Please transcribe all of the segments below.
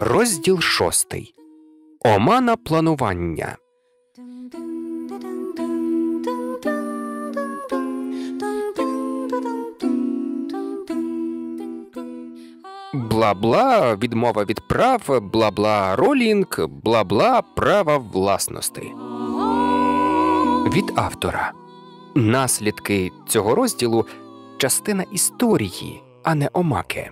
Розділ шостий. Омана планування. Бла бла, відмова від прав, бла бла ролінг, бла бла права власності. Від автора. Наслідки цього розділу частина історії, а не омаки.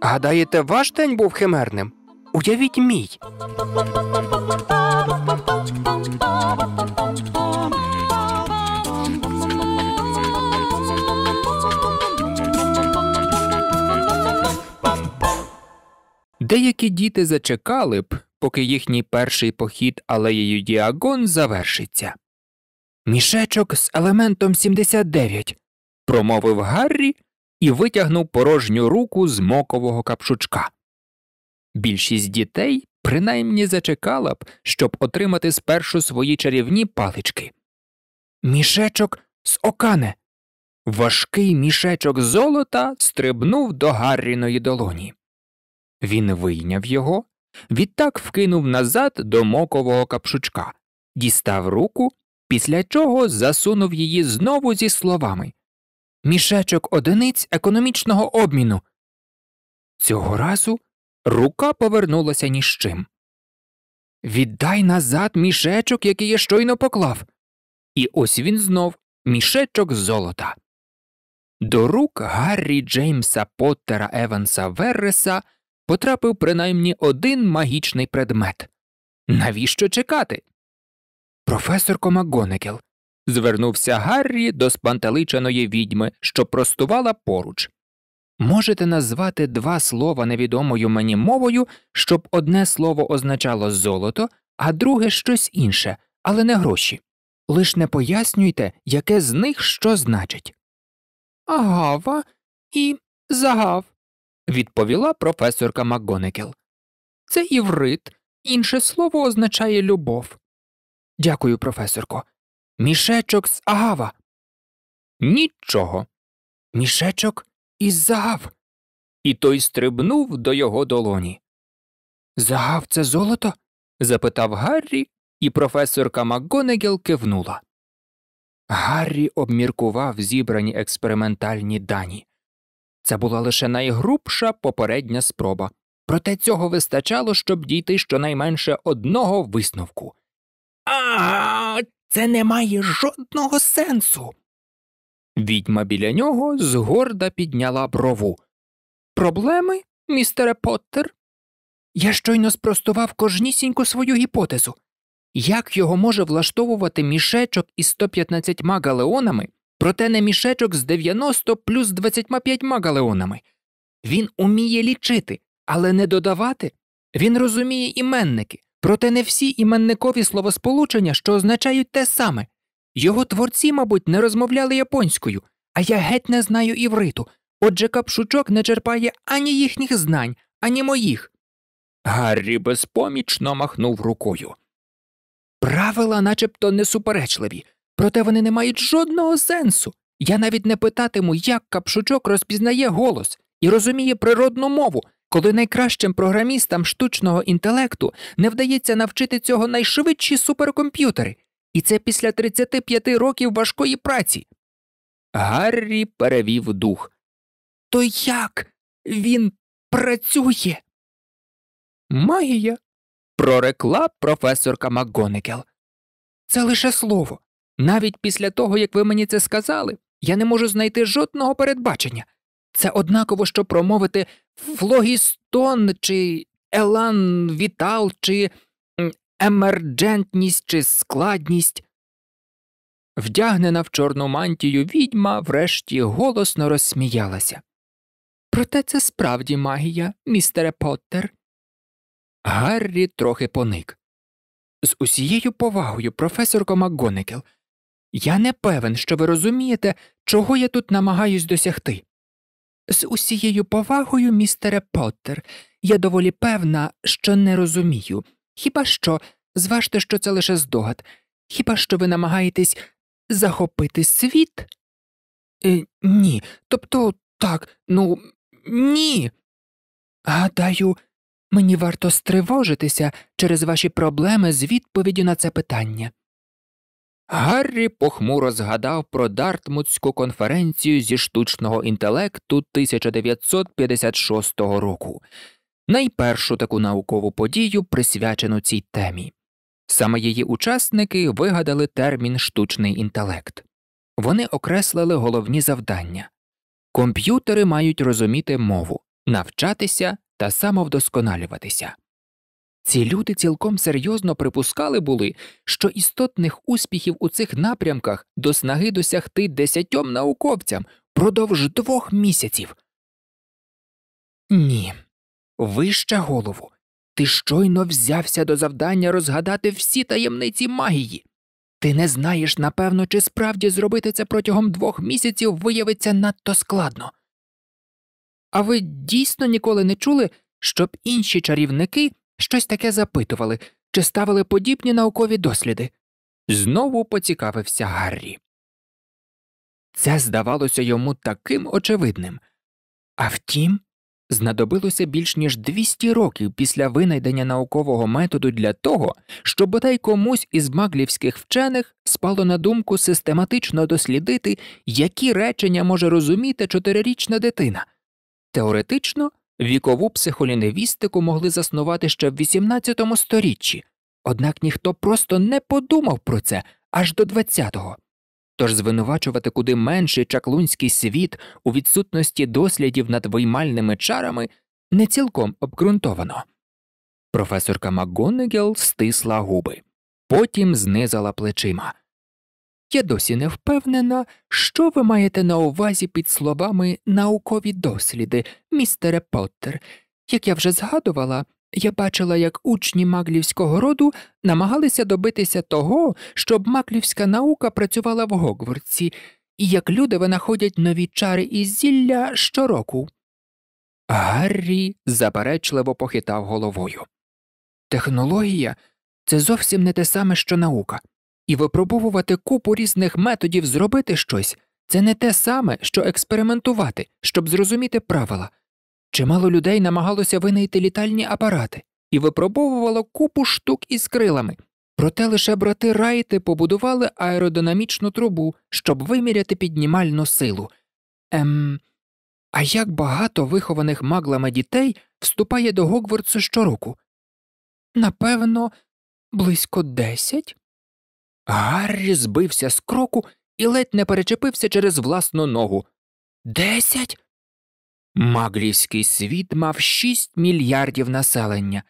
Гадаєте, ваш день був химерним? Уявіть мій. Деякі діти зачекали б, поки їхній перший похід алеєю діагон завершиться. Мішечок з елементом 79», – промовив Гаррі і витягнув порожню руку з мокового капшучка. Більшість дітей принаймні зачекала б, щоб отримати спершу свої чарівні палички. Мішечок з окане. Важкий мішечок золота стрибнув до Гарріної долоні. Він вийняв його, відтак вкинув назад до мокового капшучка, дістав руку, після чого засунув її знову зі словами Мішечок одиниць економічного обміну. Цього разу рука повернулася ні з чим. Віддай назад мішечок, який я щойно поклав. І ось він знов мішечок золота. До рук Гаррі Джеймса Поттера Еванса Верреса потрапив принаймні один магічний предмет. Навіщо чекати? Професорко Макгонегел, звернувся Гаррі до спантеличаної відьми, що простувала поруч. Можете назвати два слова невідомою мені мовою, щоб одне слово означало золото, а друге щось інше, але не гроші. Лиш не пояснюйте, яке з них що значить. Агава і загав відповіла професорка МакГонекел. Це іврит, інше слово означає любов. Дякую, професорко. Мішечок з агава. Нічого. Мішечок із загав. І той стрибнув до його долоні. Загав це золото? запитав Гаррі, і професорка МакГонегіл кивнула. Гаррі обміркував зібрані експериментальні дані. Це була лише найгрубша попередня спроба, проте цього вистачало, щоб дійти щонайменше одного висновку. А, це не має жодного сенсу. Відьма біля нього згорда підняла брову. Проблеми, містере Поттер? Я щойно спростував кожнісіньку свою гіпотезу. Як його може влаштовувати мішечок із 115 галеонами проте не мішечок з 90 плюс 25 галеонами. Він уміє лічити, але не додавати. Він розуміє іменники, проте не всі іменникові словосполучення, що означають те саме. Його творці, мабуть, не розмовляли японською, а я геть не знаю івриту, отже капшучок не черпає ані їхніх знань, ані моїх. Гаррі безпомічно махнув рукою. Правила начебто несуперечливі. Проте вони не мають жодного сенсу. Я навіть не питатиму, як капшучок розпізнає голос і розуміє природну мову, коли найкращим програмістам штучного інтелекту не вдається навчити цього найшвидші суперкомп'ютери, і це після 35 років важкої праці. Гаррі перевів дух. То як він працює? Магія. прорекла професорка МакГонекел. Це лише слово. Навіть після того, як ви мені це сказали, я не можу знайти жодного передбачення. Це однаково, що промовити флогістон чи елан вітал, чи емерджентність чи складність. Вдягнена в чорну мантію відьма врешті голосно розсміялася. Проте це справді магія, містере Поттер. Гаррі трохи поник. З усією повагою, професорко МакГонекел, я не певен, що ви розумієте, чого я тут намагаюсь досягти. З усією повагою, містере Поттер, я доволі певна, що не розумію, хіба що, зважте, що це лише здогад, хіба що ви намагаєтесь захопити світ? Е, Ні. Тобто так, ну, ні. Гадаю, мені варто стривожитися через ваші проблеми з відповіддю на це питання. Гаррі похмуро згадав про Дартмутську конференцію зі штучного інтелекту 1956 року, найпершу таку наукову подію, присвячену цій темі. Саме її учасники вигадали термін штучний інтелект. Вони окреслили головні завдання комп'ютери мають розуміти мову, навчатися та самовдосконалюватися. Ці люди цілком серйозно припускали були, що істотних успіхів у цих напрямках до снаги досягти десятьом науковцям продовж двох місяців. Ні, вища голову. Ти щойно взявся до завдання розгадати всі таємниці магії. Ти не знаєш, напевно, чи справді зробити це протягом двох місяців виявиться надто складно. А ви дійсно ніколи не чули, щоб інші чарівники щось таке запитували чи ставили подібні наукові досліди. Знову поцікавився Гаррі. Це здавалося йому таким очевидним. А втім, знадобилося більш ніж 200 років після винайдення наукового методу для того, щоб бодай комусь із маглівських вчених спало на думку систематично дослідити, які речення може розуміти чотирирічна дитина. Теоретично Вікову психолінгвістику могли заснувати ще в XVIII сторіччі, однак ніхто просто не подумав про це аж до 20-го. Тож звинувачувати куди менший чаклунський світ у відсутності дослідів над виймальними чарами не цілком обґрунтовано. Професорка МакГонегел стисла губи, потім знизала плечима я досі не впевнена, що ви маєте на увазі під словами наукові досліди, містере Поттер. Як я вже згадувала, я бачила, як учні маклівського роду намагалися добитися того, щоб маклівська наука працювала в Гогвардсі, і як люди винаходять нові чари і зілля щороку. Гаррі заперечливо похитав головою. Технологія це зовсім не те саме, що наука і випробовувати купу різних методів зробити щось це не те саме, що експериментувати, щоб зрозуміти правила. Чимало людей намагалося винайти літальні апарати і випробовувало купу штук із крилами, проте лише брати Райти побудували аеродинамічну трубу, щоб виміряти піднімальну силу. Ем, А як багато вихованих маглами дітей вступає до Гогвардсу щороку? Напевно, близько десять. Гаррі збився з кроку і ледь не перечепився через власну ногу. Десять. Маглівський світ мав шість мільярдів населення,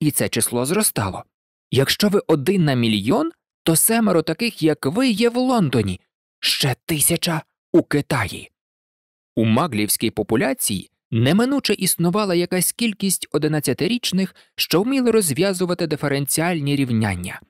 і це число зростало. Якщо ви один на мільйон, то семеро таких, як ви, є в Лондоні, ще тисяча у Китаї. У маглівській популяції неминуче існувала якась кількість одинадцятирічних, що вміли розв'язувати диференціальні рівняння.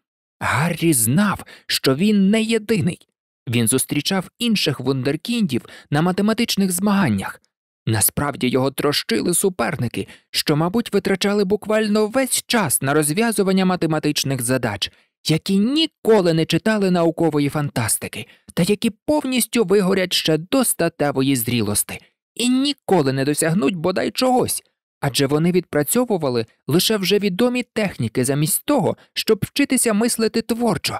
Гаррі знав, що він не єдиний. Він зустрічав інших вундеркіндів на математичних змаганнях. Насправді його трощили суперники, що, мабуть, витрачали буквально весь час на розв'язування математичних задач, які ніколи не читали наукової фантастики, та які повністю вигорять ще до статевої зрілости, і ніколи не досягнуть бодай чогось адже вони відпрацьовували лише вже відомі техніки замість того, щоб вчитися мислити творчо.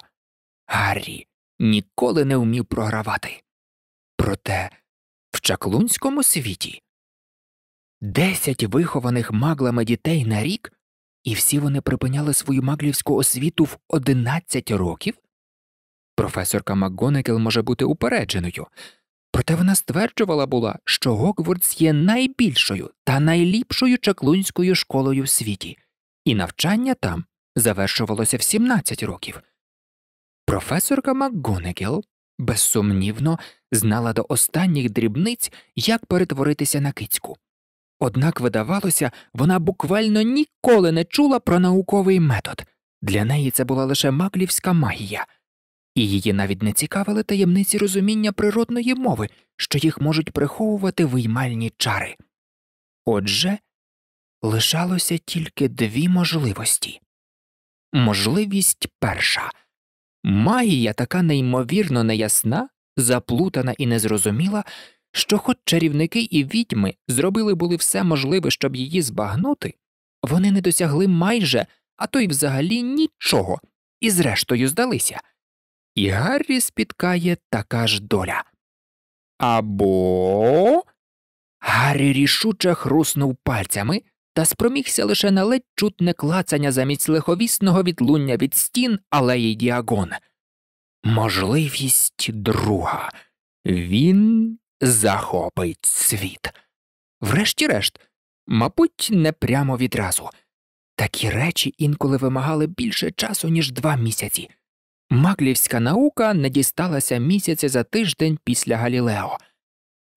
Гаррі ніколи не вмів програвати. Проте в чаклунському світі десять вихованих маглами дітей на рік, і всі вони припиняли свою маглівську освіту в одинадцять років. Професорка МакГонекел може бути упередженою. Проте вона стверджувала була, що Гогвардс є найбільшою та найліпшою чаклунською школою в світі, і навчання там завершувалося в 17 років. Професорка МакГонегел безсумнівно знала до останніх дрібниць, як перетворитися на кицьку. Однак, видавалося, вона буквально ніколи не чула про науковий метод для неї це була лише маклівська магія і її навіть не цікавили таємниці розуміння природної мови, що їх можуть приховувати виймальні чари. Отже, лишалося тільки дві можливості можливість перша магія така неймовірно неясна, заплутана і незрозуміла, що, хоч чарівники і відьми зробили були все можливе, щоб її збагнути, вони не досягли майже, а то й взагалі нічого, і зрештою здалися і Гаррі спіткає така ж доля. Або. Гаррі рішуче хруснув пальцями та спромігся лише на ледь чутне клацання замість лиховісного відлуння від стін алеї діагон. Можливість друга. Він захопить світ. Врешті-решт, мабуть, не прямо відразу. Такі речі інколи вимагали більше часу, ніж два місяці. Маклівська наука не дісталася місяця за тиждень після Галілео.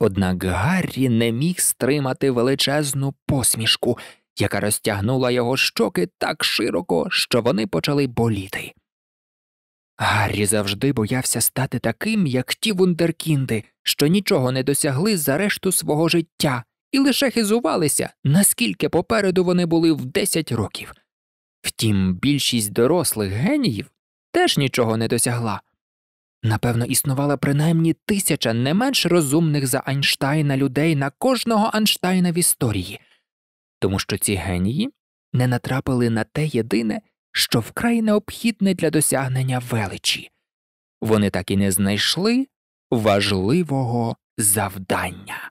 Однак Гаррі не міг стримати величезну посмішку, яка розтягнула його щоки так широко, що вони почали боліти. Гаррі завжди боявся стати таким, як ті вундеркінди, що нічого не досягли за решту свого життя, і лише хизувалися, наскільки попереду вони були в 10 років. Втім, більшість дорослих геніїв теж нічого не досягла. Напевно, існувала принаймні тисяча не менш розумних за Айнштайна людей на кожного Айнштайна в історії, тому що ці генії не натрапили на те єдине, що вкрай необхідне для досягнення величі вони так і не знайшли важливого завдання.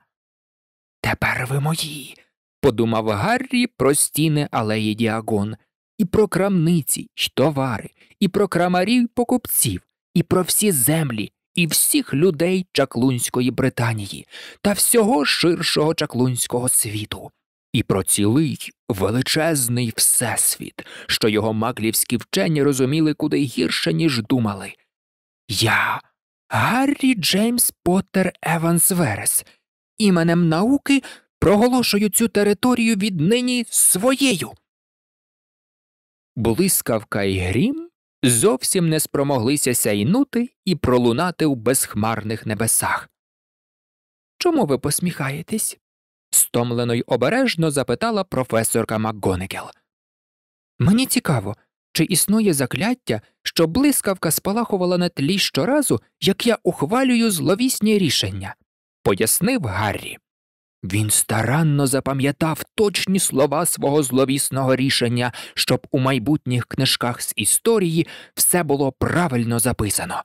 Тепер ви мої, подумав Гаррі про стіни алеї Діагон і про крамниці й товари і про крамарів покупців, і про всі землі, і всіх людей Чаклунської Британії та всього ширшого чаклунського світу, і про цілий величезний всесвіт, що його маклівські вчені розуміли куди гірше, ніж думали. Я Гаррі Джеймс Поттер Еванс Верес, іменем науки проголошую цю територію віднині своєю. Блискавка і грім зовсім не спромоглися сяйнути і пролунати в безхмарних небесах. Чому ви посміхаєтесь? стомлено й обережно запитала професорка МакГонегел. Мені цікаво, чи існує закляття, що блискавка спалахувала на тлі щоразу, як я ухвалюю зловісні рішення, пояснив Гаррі. Він старанно запам'ятав точні слова свого зловісного рішення, щоб у майбутніх книжках з історії все було правильно записано.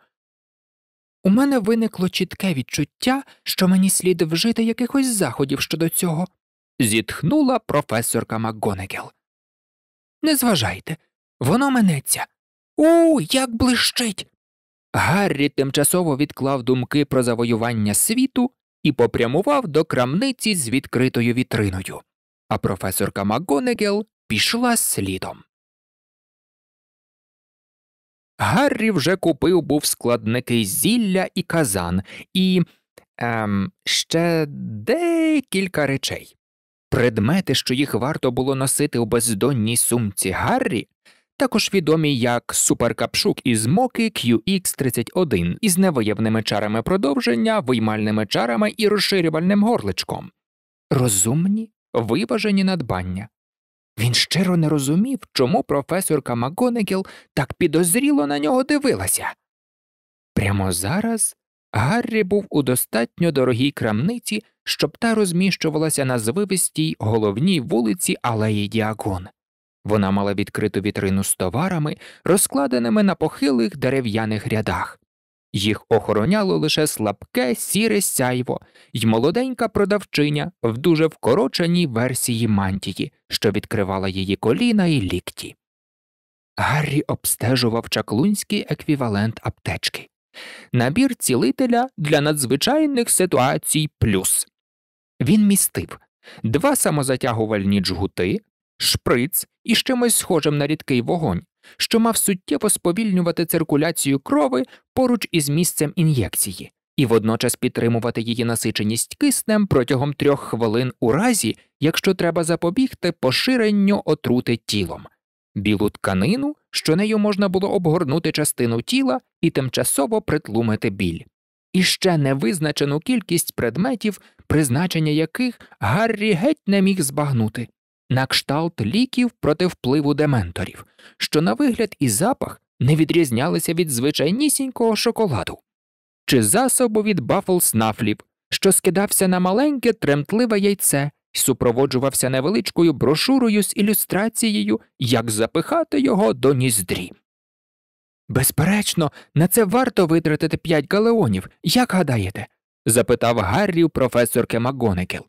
У мене виникло чітке відчуття, що мені слід вжити якихось заходів щодо цього, зітхнула професорка МакГонегел. Не зважайте, воно минеться. У, як блищить. Гаррі тимчасово відклав думки про завоювання світу і попрямував до крамниці з відкритою вітриною, а професорка МакГонегел пішла слідом. Гаррі вже купив був складники зілля і казан і ем, ще декілька речей. Предмети, що їх варто було носити у бездонній сумці Гаррі, також відомі як суперкапшук із моки QX31 із невиявними чарами продовження, виймальними чарами і розширювальним горличком. Розумні, виважені надбання. Він щиро не розумів, чому професорка Макгонегіл так підозріло на нього дивилася. Прямо зараз Гаррі був у достатньо дорогій крамниці, щоб та розміщувалася на звивистій головній вулиці Алеї Діагон. Вона мала відкриту вітрину з товарами, розкладеними на похилих дерев'яних рядах. Їх охороняло лише слабке, сіре сяйво, й молоденька продавчиня в дуже вкороченій версії мантії, що відкривала її коліна і лікті. Гаррі обстежував чаклунський еквівалент аптечки набір цілителя для надзвичайних ситуацій плюс. Він містив два самозатягувальні джгути, шприц і чимось схожим на рідкий вогонь, що мав суттєво сповільнювати циркуляцію крови поруч із місцем ін'єкції, і водночас підтримувати її насиченість киснем протягом трьох хвилин у разі, якщо треба запобігти поширенню отрути тілом. Білу тканину, що нею можна було обгорнути частину тіла і тимчасово притлумити біль, і ще невизначену кількість предметів, призначення яких Гаррі геть не міг збагнути на кшталт ліків проти впливу дементорів, що на вигляд і запах не відрізнялися від звичайнісінького шоколаду, чи засобу від бафл що скидався на маленьке тремтливе яйце і супроводжувався невеличкою брошурою з ілюстрацією, як запихати його до ніздрі. Безперечно, на це варто витратити п'ять галеонів, як гадаєте? запитав Гаррі у професорки Макгонекел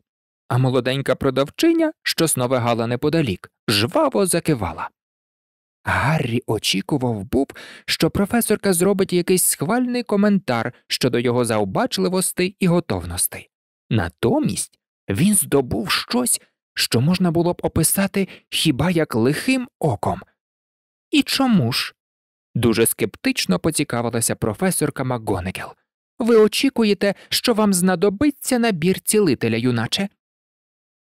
а молоденька продавчиня, що сновигала неподалік, жваво закивала. Гаррі очікував був, що професорка зробить якийсь схвальний коментар щодо його заобачливостей і готовності. Натомість він здобув щось, що можна було б описати хіба як лихим оком. І чому ж? Дуже скептично поцікавилася професорка Макгонегел. Ви очікуєте, що вам знадобиться набір цілителя, юначе?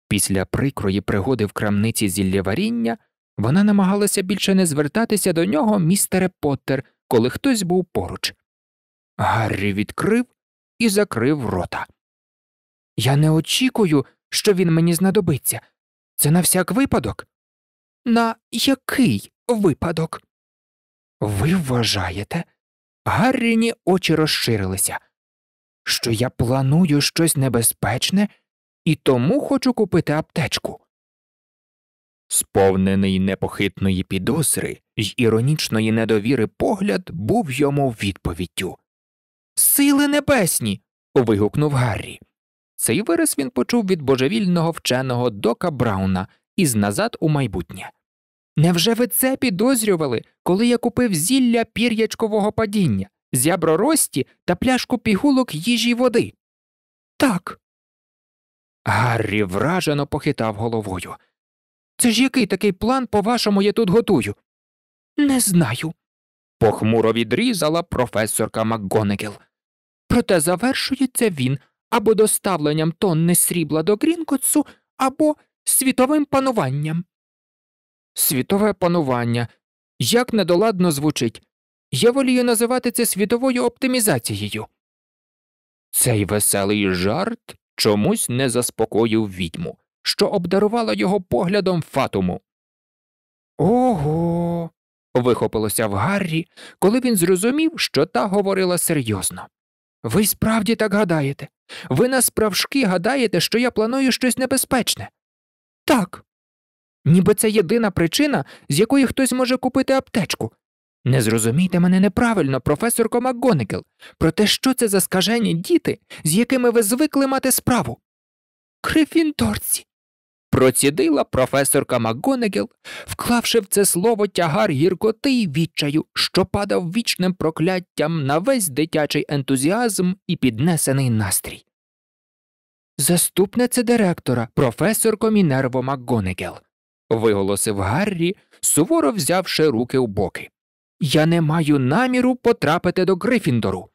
Після прикрої пригоди в крамниці зіллєваріння вона намагалася більше не звертатися до нього, містере Поттер, коли хтось був поруч. Гаррі відкрив і закрив рота. Я не очікую, що він мені знадобиться. Це на всяк випадок. На який випадок? Ви вважаєте? Гарріні очі розширилися, що я планую щось небезпечне і тому хочу купити аптечку. Сповнений непохитної підозри й іронічної недовіри погляд був йому відповіддю. Сили небесні. вигукнув Гаррі. Цей вираз він почув від божевільного вченого дока Брауна із назад у майбутнє. Невже ви це підозрювали, коли я купив зілля пір'ячкового падіння, зябро рості та пляшку пігулок їжі й води? Так, Гаррі вражено похитав головою. Це ж який такий план, по вашому, я тут готую? Не знаю. похмуро відрізала професорка МакГонегіл. Проте завершується він або доставленням тонни срібла до Грінкотсу, або світовим пануванням. Світове панування як недоладно звучить. Я волію називати це світовою оптимізацією. Цей веселий жарт чомусь не заспокоїв відьму, що обдарувала його поглядом фатуму. Ого. вихопилося в Гаррі, коли він зрозумів, що та говорила серйозно. Ви справді так гадаєте. Ви насправжки гадаєте, що я планую щось небезпечне. Так. Ніби це єдина причина, з якої хтось може купити аптечку, не зрозумійте мене неправильно, професорко МакГонекел. те, що це за скажені діти, з якими ви звикли мати справу? Крифінторці, Процідила професорка МакГонекел, вклавши в це слово тягар гіркоти й відчаю, що падав вічним прокляттям на весь дитячий ентузіазм і піднесений настрій. Заступниця директора, професорко Мінерво МакГонекел, виголосив Гаррі, суворо взявши руки в боки. Я не маю наміру потрапити до Грифіндору.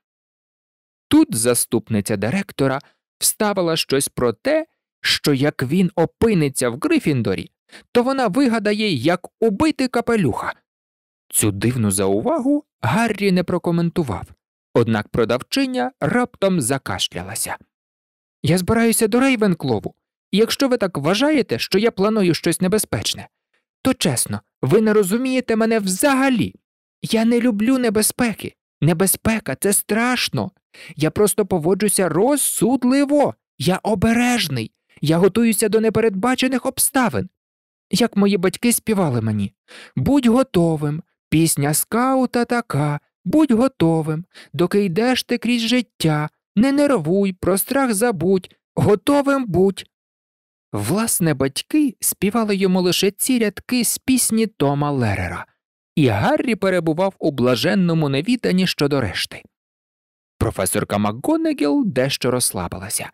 Тут заступниця директора вставила щось про те, що як він опиниться в Грифіндорі, то вона вигадає, як убити капелюха. Цю дивну заувагу Гаррі не прокоментував, однак продавчиня раптом закашлялася. Я збираюся до Рейвенклову, і якщо ви так вважаєте, що я планую щось небезпечне, то чесно, ви не розумієте мене взагалі. Я не люблю небезпеки. Небезпека це страшно. Я просто поводжуся розсудливо. Я обережний. Я готуюся до непередбачених обставин. Як мої батьки співали мені Будь готовим, пісня скаута така, будь готовим, доки йдеш ти крізь життя, не нервуй, про страх забудь, готовим будь. Власне, батьки співали йому лише ці рядки з пісні Тома Лерера, і Гаррі перебував у блаженному невіданні щодо решти. Професорка МакГонегіл дещо розслабилася,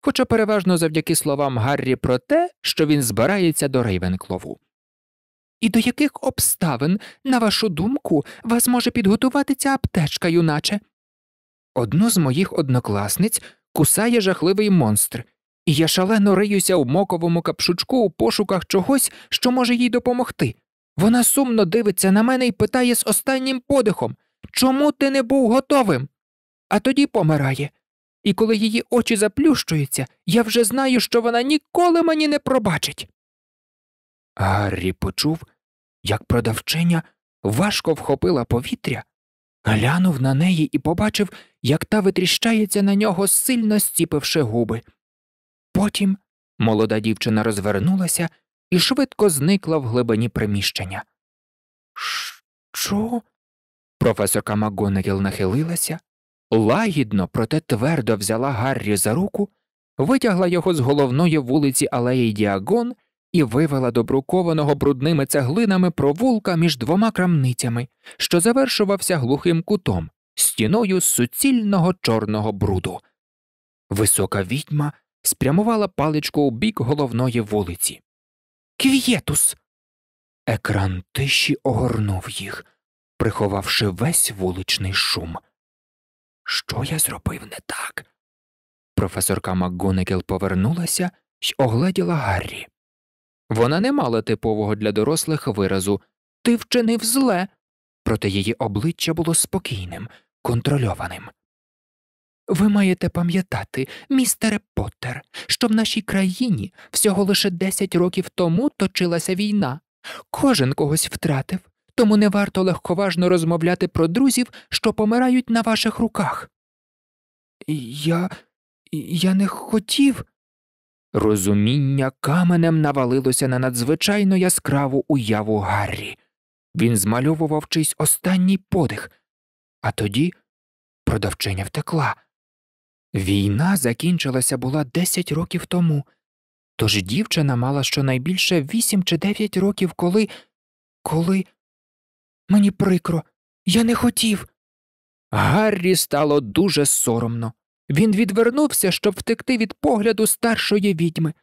хоча переважно завдяки словам Гаррі про те, що він збирається до Рейвенклову. І до яких обставин, на вашу думку, вас може підготувати ця аптечка, юначе? Одну з моїх однокласниць кусає жахливий монстр, і я шалено риюся в моковому капшучку у пошуках чогось, що може їй допомогти, вона сумно дивиться на мене і питає з останнім подихом Чому ти не був готовим? А тоді помирає. І коли її очі заплющуються, я вже знаю, що вона ніколи мені не пробачить. Гаррі почув, як продавчиня важко вхопила повітря, глянув на неї і побачив, як та витріщається на нього, сильно стіпивши губи. Потім молода дівчина розвернулася і швидко зникла в глибині приміщення. Що? Професорка Макгонагіл нахилилася, лагідно, проте твердо взяла Гаррі за руку, витягла його з головної вулиці Алеї Діагон і вивела до брукованого брудними цеглинами провулка між двома крамницями, що завершувався глухим кутом, стіною суцільного чорного бруду. Висока відьма спрямувала паличку у бік головної вулиці. Квієтус. Екран тиші огорнув їх, приховавши весь вуличний шум. Що я зробив не так? Професорка Макгонекел повернулася й огледіла Гаррі. Вона не мала типового для дорослих виразу Ти вчинив зле, проте її обличчя було спокійним, контрольованим. Ви маєте пам'ятати, містере Поттер, що в нашій країні всього лише 10 років тому точилася війна. Кожен когось втратив, тому не варто легковажно розмовляти про друзів, що помирають на ваших руках. Я я не хотів. Розуміння каменем навалилося на надзвичайно яскраву уяву Гаррі. Він змальовував чийсь останній подих, а тоді продавчиня втекла. Війна закінчилася була 10 років тому, тож дівчина мала щонайбільше 8 чи 9 років, коли. коли. Мені прикро, я не хотів. Гаррі стало дуже соромно. Він відвернувся, щоб втекти від погляду старшої відьми.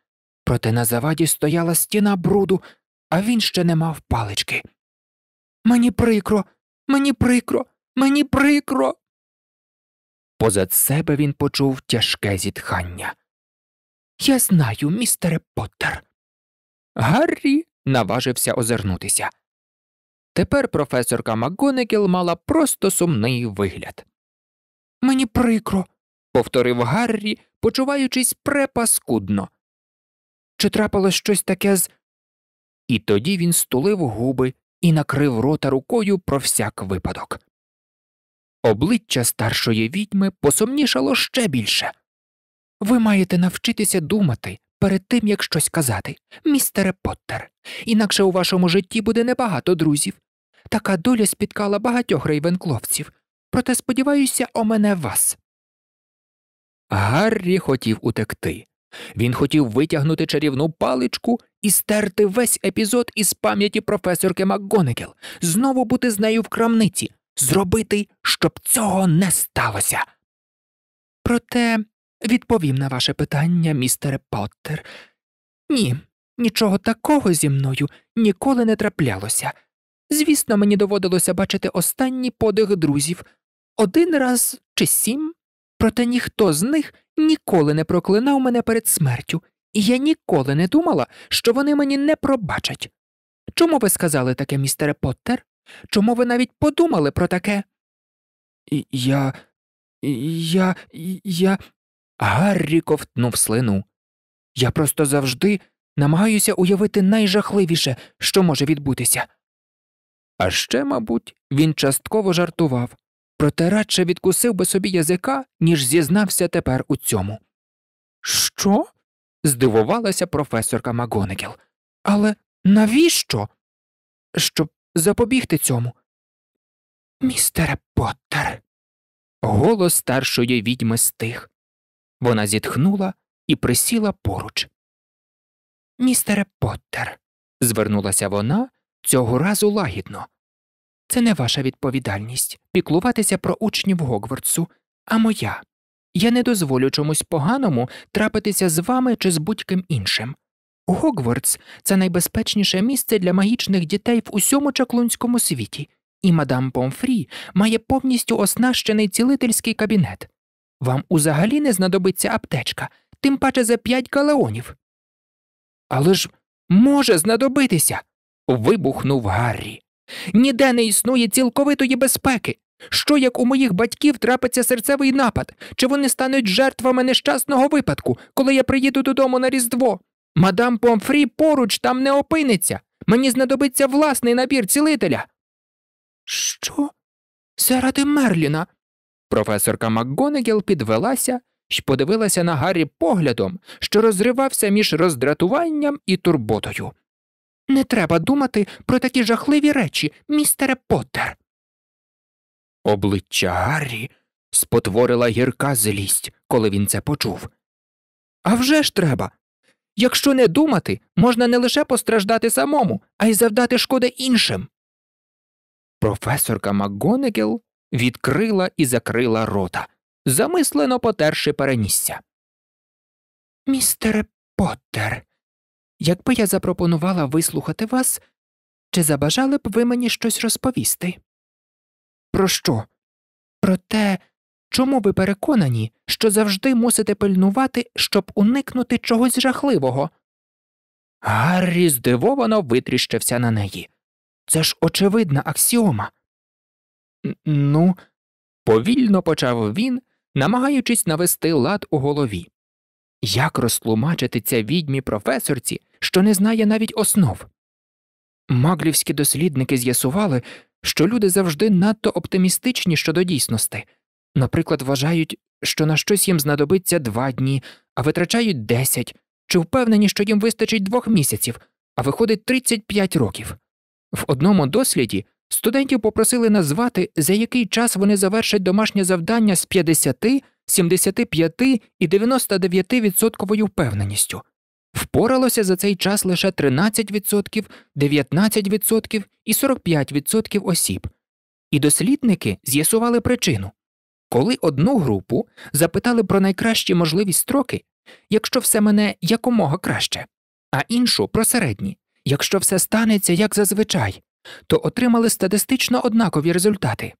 Проте на заваді стояла стіна бруду, а він ще не мав палички. Мені прикро, мені прикро, мені прикро. Позад себе він почув тяжке зітхання. Я знаю, містере Поттер. Гаррі наважився озирнутися. Тепер професорка Макгонекіл мала просто сумний вигляд. Мені прикро, повторив Гаррі, почуваючись препаскудно. Чи трапилось щось таке з. І тоді він стулив губи і накрив рота рукою про всяк випадок. Обличчя старшої відьми посумнішало ще більше. Ви маєте навчитися думати перед тим, як щось казати, містере Поттер, інакше у вашому житті буде небагато друзів. Така доля спіткала багатьох рейвенкловців, проте сподіваюся, о мене вас. Гаррі хотів утекти. Він хотів витягнути чарівну паличку і стерти весь епізод із пам'яті професорки МакГонегел, знову бути з нею в крамниці, зробити, щоб цього не сталося. Проте відповім на ваше питання, містере Поттер. Ні, нічого такого зі мною ніколи не траплялося. Звісно, мені доводилося бачити останній подих друзів один раз чи сім, проте ніхто з них ніколи не проклинав мене перед смертю, і я ніколи не думала, що вони мені не пробачать. Чому ви сказали таке, містере Поттер? Чому ви навіть подумали про таке? Я. я. я. Гаррі ковтнув слину. Я просто завжди намагаюся уявити найжахливіше, що може відбутися. А ще, мабуть, він частково жартував, проте радше відкусив би собі язика, ніж зізнався тепер у цьому. Що? здивувалася професорка Магонекіл. Але навіщо? Щоб запобігти цьому. Містере Поттер. Голос старшої відьми стих. Вона зітхнула і присіла поруч. Містере Поттер, звернулася вона цього разу лагідно. Це не ваша відповідальність піклуватися про учнів Гогвардсу, а моя. Я не дозволю чомусь поганому трапитися з вами чи з будь-ким іншим. Гогвартс це найбезпечніше місце для магічних дітей в усьому чаклунському світі, і мадам Помфрі має повністю оснащений цілительський кабінет. Вам узагалі не знадобиться аптечка, тим паче за п'ять галеонів. Але ж може знадобитися. вибухнув Гаррі. Ніде не існує цілковитої безпеки. Що як у моїх батьків трапиться серцевий напад, чи вони стануть жертвами нещасного випадку, коли я приїду додому на Різдво? Мадам Помфрі поруч там не опиниться. Мені знадобиться власний набір цілителя. Що? Заради Мерліна. Професорка МакГонегіл підвелася й подивилася на Гаррі поглядом, що розривався між роздратуванням і турботою. Не треба думати про такі жахливі речі, містере Поттер!» Обличчя Гаррі спотворила гірка злість, коли він це почув. «А вже ж треба. Якщо не думати, можна не лише постраждати самому, а й завдати шкоди іншим. Професорка МакГонегел відкрила і закрила рота, замислено потерши перенісся. Містере Поттер, якби я запропонувала вислухати вас, чи забажали б ви мені щось розповісти? Про що? Про те, Чому ви переконані, що завжди мусите пильнувати, щоб уникнути чогось жахливого? Гаррі здивовано витріщився на неї. Це ж очевидна аксіома. Ну, повільно почав він, намагаючись навести лад у голові. Як розтлумачити ця відьмі професорці, що не знає навіть основ? Маглівські дослідники з'ясували, що люди завжди надто оптимістичні щодо дійсності. Наприклад, вважають, що на щось їм знадобиться два дні, а витрачають десять, чи впевнені, що їм вистачить двох місяців, а виходить 35 років. В одному досліді студентів попросили назвати, за який час вони завершать домашнє завдання з 50, 75 і 99% впевненістю. Впоралося за цей час лише 13%, 19% і 45% осіб. І дослідники з'ясували причину коли одну групу запитали про найкращі можливі строки, якщо все мене якомога краще, а іншу про середні, якщо все станеться як зазвичай, то отримали статистично однакові результати.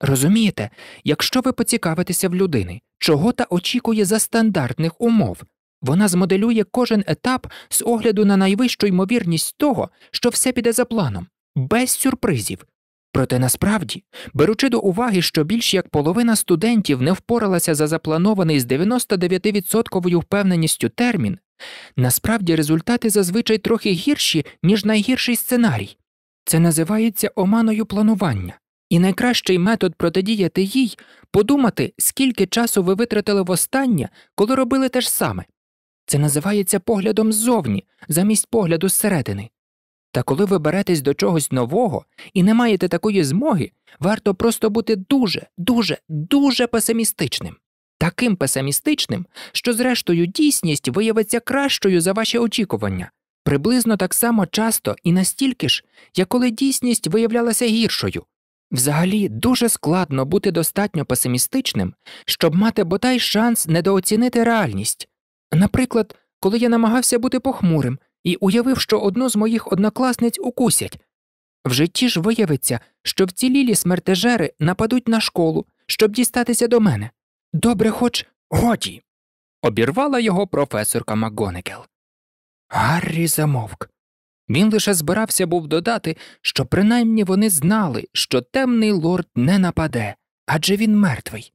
Розумієте, якщо ви поцікавитеся в людини, чого та очікує за стандартних умов, вона змоделює кожен етап з огляду на найвищу ймовірність того, що все піде за планом, без сюрпризів, Проте насправді, беручи до уваги, що більш як половина студентів не впоралася за запланований з 99% впевненістю термін, насправді результати зазвичай трохи гірші, ніж найгірший сценарій. Це називається оманою планування, і найкращий метод протидіяти їй подумати, скільки часу ви витратили востаннє, коли робили те ж саме. Це називається поглядом ззовні, замість погляду зсередини. Та коли ви беретесь до чогось нового і не маєте такої змоги, варто просто бути дуже, дуже, дуже песимістичним. Таким песимістичним, що, зрештою, дійсність виявиться кращою за ваші очікування, приблизно так само часто і настільки ж, як коли дійсність виявлялася гіршою. Взагалі дуже складно бути достатньо песимістичним, щоб мати бодай шанс недооцінити реальність. Наприклад, коли я намагався бути похмурим і уявив, що одну з моїх однокласниць укусять. В житті ж виявиться, що вцілілі смертежери нападуть на школу, щоб дістатися до мене. Добре, хоч годі. обірвала його професорка Макгонекел. Гаррі замовк. Він лише збирався був додати, що принаймні вони знали, що темний лорд не нападе, адже він мертвий.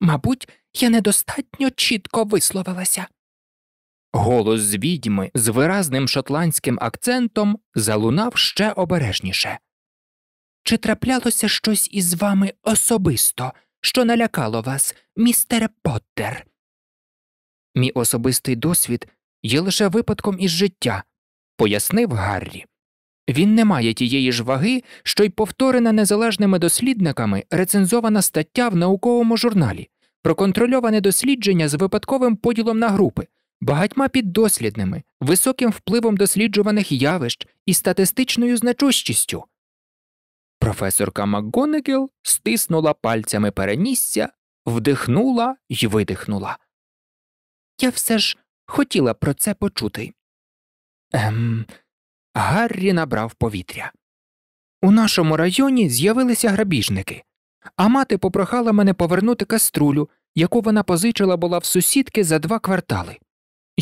Мабуть, я недостатньо чітко висловилася. Голос з відьми з виразним шотландським акцентом залунав ще обережніше. Чи траплялося щось із вами особисто, що налякало вас, містере Поттер? Мій особистий досвід є лише випадком із життя, пояснив Гаррі. Він не має тієї ж ваги, що й повторена незалежними дослідниками рецензована стаття в науковому журналі про контрольоване дослідження з випадковим поділом на групи багатьма піддослідними, високим впливом досліджуваних явищ і статистичною значущістю. Професорка МакГонегіл стиснула пальцями перенісся, вдихнула й видихнула. Я все ж хотіла про це почути. Ем, Гаррі набрав повітря. У нашому районі з'явилися грабіжники, а мати попрохала мене повернути каструлю, яку вона позичила була в сусідки за два квартали.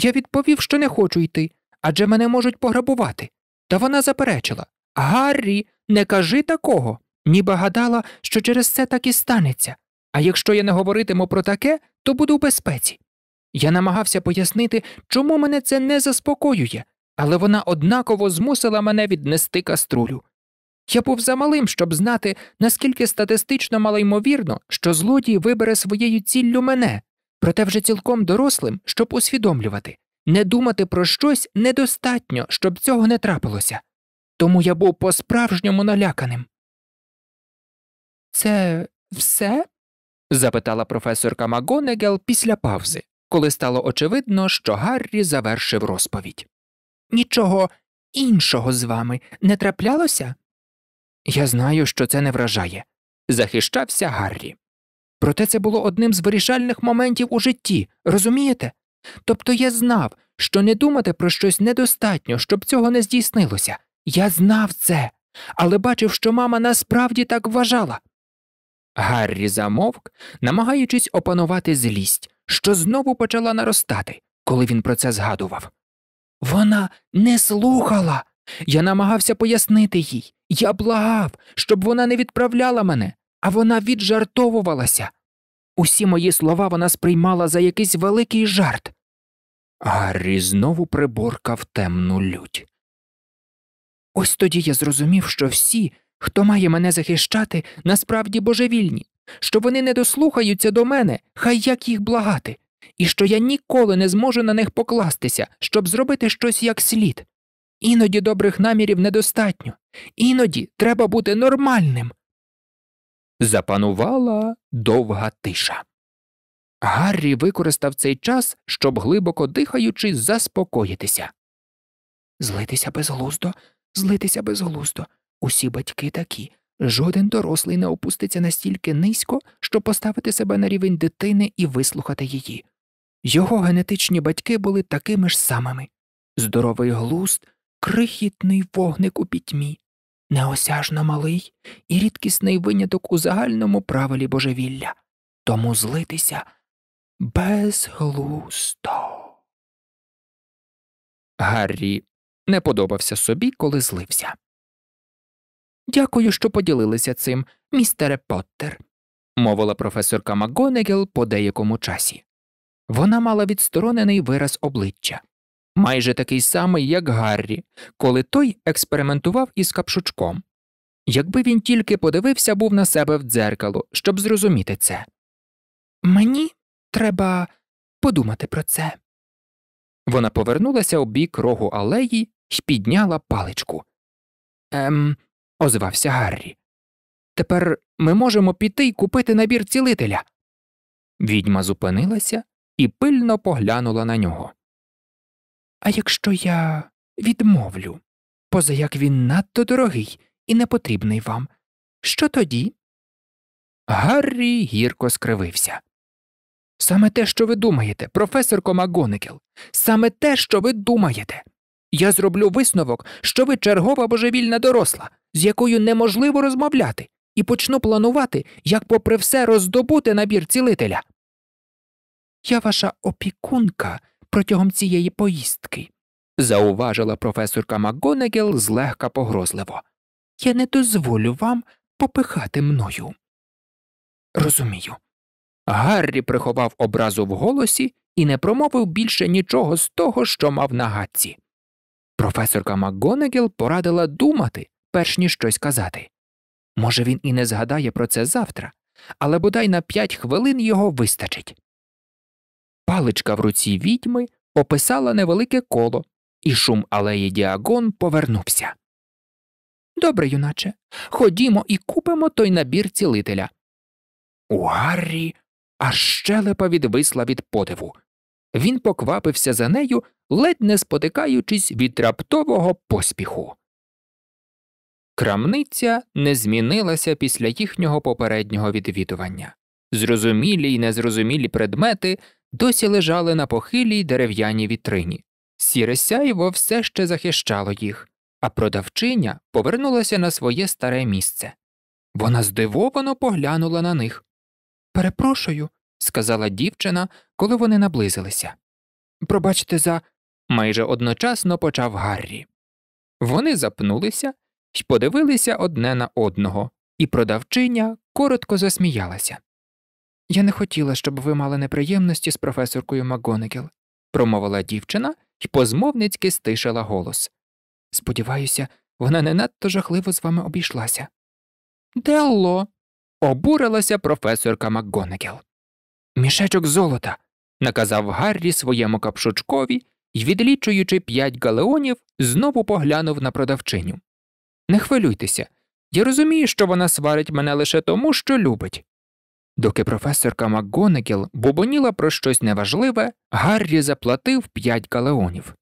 Я відповів, що не хочу йти, адже мене можуть пограбувати. Та вона заперечила Гаррі, не кажи такого. Ніби гадала, що через це так і станеться, а якщо я не говоритиму про таке, то буду в безпеці. Я намагався пояснити, чому мене це не заспокоює, але вона однаково змусила мене віднести каструлю. Я був замалим, щоб знати, наскільки статистично малоймовірно, що злодій вибере своєю ціллю мене, Проте вже цілком дорослим, щоб усвідомлювати, не думати про щось недостатньо, щоб цього не трапилося. Тому я був по справжньому наляканим. Це все? запитала професорка Магонегел після павзи, коли стало очевидно, що Гаррі завершив розповідь. Нічого іншого з вами не траплялося? Я знаю, що це не вражає, захищався Гаррі. Проте це було одним з вирішальних моментів у житті, розумієте? Тобто я знав, що не думати про щось недостатньо, щоб цього не здійснилося. Я знав це, але бачив, що мама насправді так вважала. Гаррі замовк, намагаючись опанувати злість, що знову почала наростати, коли він про це згадував. Вона не слухала. Я намагався пояснити їй. Я благав, щоб вона не відправляла мене, а вона віджартовувалася. Усі мої слова вона сприймала за якийсь великий жарт. Гаррі знову приборкав темну лють. Ось тоді я зрозумів, що всі, хто має мене захищати, насправді божевільні, що вони не дослухаються до мене, хай як їх благати, і що я ніколи не зможу на них покластися, щоб зробити щось як слід. Іноді добрих намірів недостатньо, іноді треба бути нормальним. Запанувала довга тиша. Гаррі використав цей час, щоб, глибоко дихаючи, заспокоїтися. Злитися безглуздо, злитися безглуздо. Усі батьки такі. Жоден дорослий не опуститься настільки низько, щоб поставити себе на рівень дитини і вислухати її. Його генетичні батьки були такими ж самими здоровий глузд, крихітний вогник у пітьмі, неосяжно малий і рідкісний виняток у загальному правилі божевілля, тому злитися безглусто. Гаррі не подобався собі, коли злився. Дякую, що поділилися цим, містере Поттер, мовила професорка Макгонегел по деякому часі. Вона мала відсторонений вираз обличчя, майже такий самий, як Гаррі, коли той експериментував із капшучком. Якби він тільки подивився був на себе в дзеркало, щоб зрозуміти це. Мені треба подумати про це. Вона повернулася у бік рогу алеї і підняла паличку. Ем, озвався Гаррі. Тепер ми можемо піти й купити набір цілителя. Відьма зупинилася і пильно поглянула на нього. А якщо я відмовлю, поза як він надто дорогий і не потрібний вам, що тоді? Гаррі гірко скривився. Саме те, що ви думаєте, професор Комагоникел, саме те, що ви думаєте. Я зроблю висновок, що ви чергова божевільна доросла, з якою неможливо розмовляти, і почну планувати, як, попри все, роздобути набір цілителя. Я ваша опікунка протягом цієї поїздки, зауважила професорка МакГонегел злегка погрозливо. Я не дозволю вам попихати мною. Розумію. Гаррі приховав образу в голосі і не промовив більше нічого з того, що мав на гадці. Професорка МакГонегел порадила думати, перш ніж щось казати. Може, він і не згадає про це завтра, але бодай на п'ять хвилин його вистачить. Паличка в руці відьми описала невелике коло, і шум алеї діагон повернувся. Добре, юначе, ходімо і купимо той набір цілителя. У Гаррі аж щелепа відвисла від подиву. Він поквапився за нею, ледь не спотикаючись від раптового поспіху. Крамниця не змінилася після їхнього попереднього відвідування. Зрозумілі й незрозумілі предмети досі лежали на похилій дерев'яній вітрині. Сіре сяйво все ще захищало їх, а продавчиня повернулася на своє старе місце. Вона здивовано поглянула на них. Перепрошую, сказала дівчина, коли вони наблизилися. Пробачте, за. майже одночасно почав Гаррі. Вони запнулися й подивилися одне на одного, і продавчиня коротко засміялася. Я не хотіла, щоб ви мали неприємності з професоркою МакГонегіл», промовила дівчина і позмовницьки стишила голос. Сподіваюся, вона не надто жахливо з вами обійшлася. Делло. обурилася професорка МакГонегіл. Мішечок золота, наказав Гаррі своєму капшучкові і, відлічуючи п'ять галеонів, знову поглянув на продавчиню. Не хвилюйтеся, я розумію, що вона сварить мене лише тому, що любить. Доки професорка МакГонекіл бубоніла про щось неважливе, Гаррі заплатив 5 калеонів.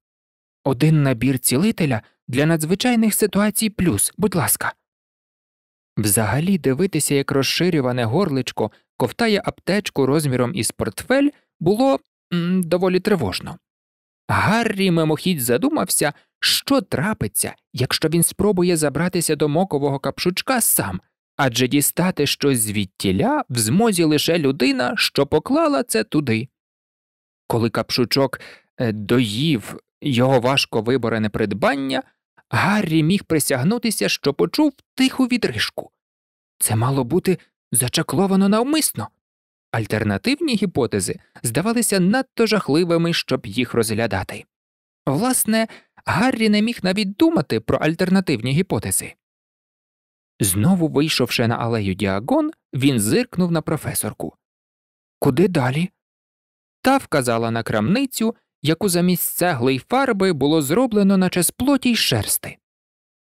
Один набір цілителя для надзвичайних ситуацій плюс, будь ласка. Взагалі дивитися, як розширюване горличко ковтає аптечку розміром із портфель, було м, доволі тривожно. Гаррі мимохідь задумався, що трапиться, якщо він спробує забратися до мокового капшучка сам адже дістати щось звідтіля в змозі лише людина, що поклала це туди. Коли капшучок е, доїв його важко виборене придбання, Гаррі міг присягнутися, що почув тиху відрижку. Це мало бути зачакловано навмисно. Альтернативні гіпотези здавалися надто жахливими, щоб їх розглядати. Власне, Гаррі не міг навіть думати про альтернативні гіпотези. Знову вийшовши на алею діагон, він зиркнув на професорку. Куди далі? Та вказала на крамницю, яку замість цегли й фарби було зроблено наче з плоті й шерсти.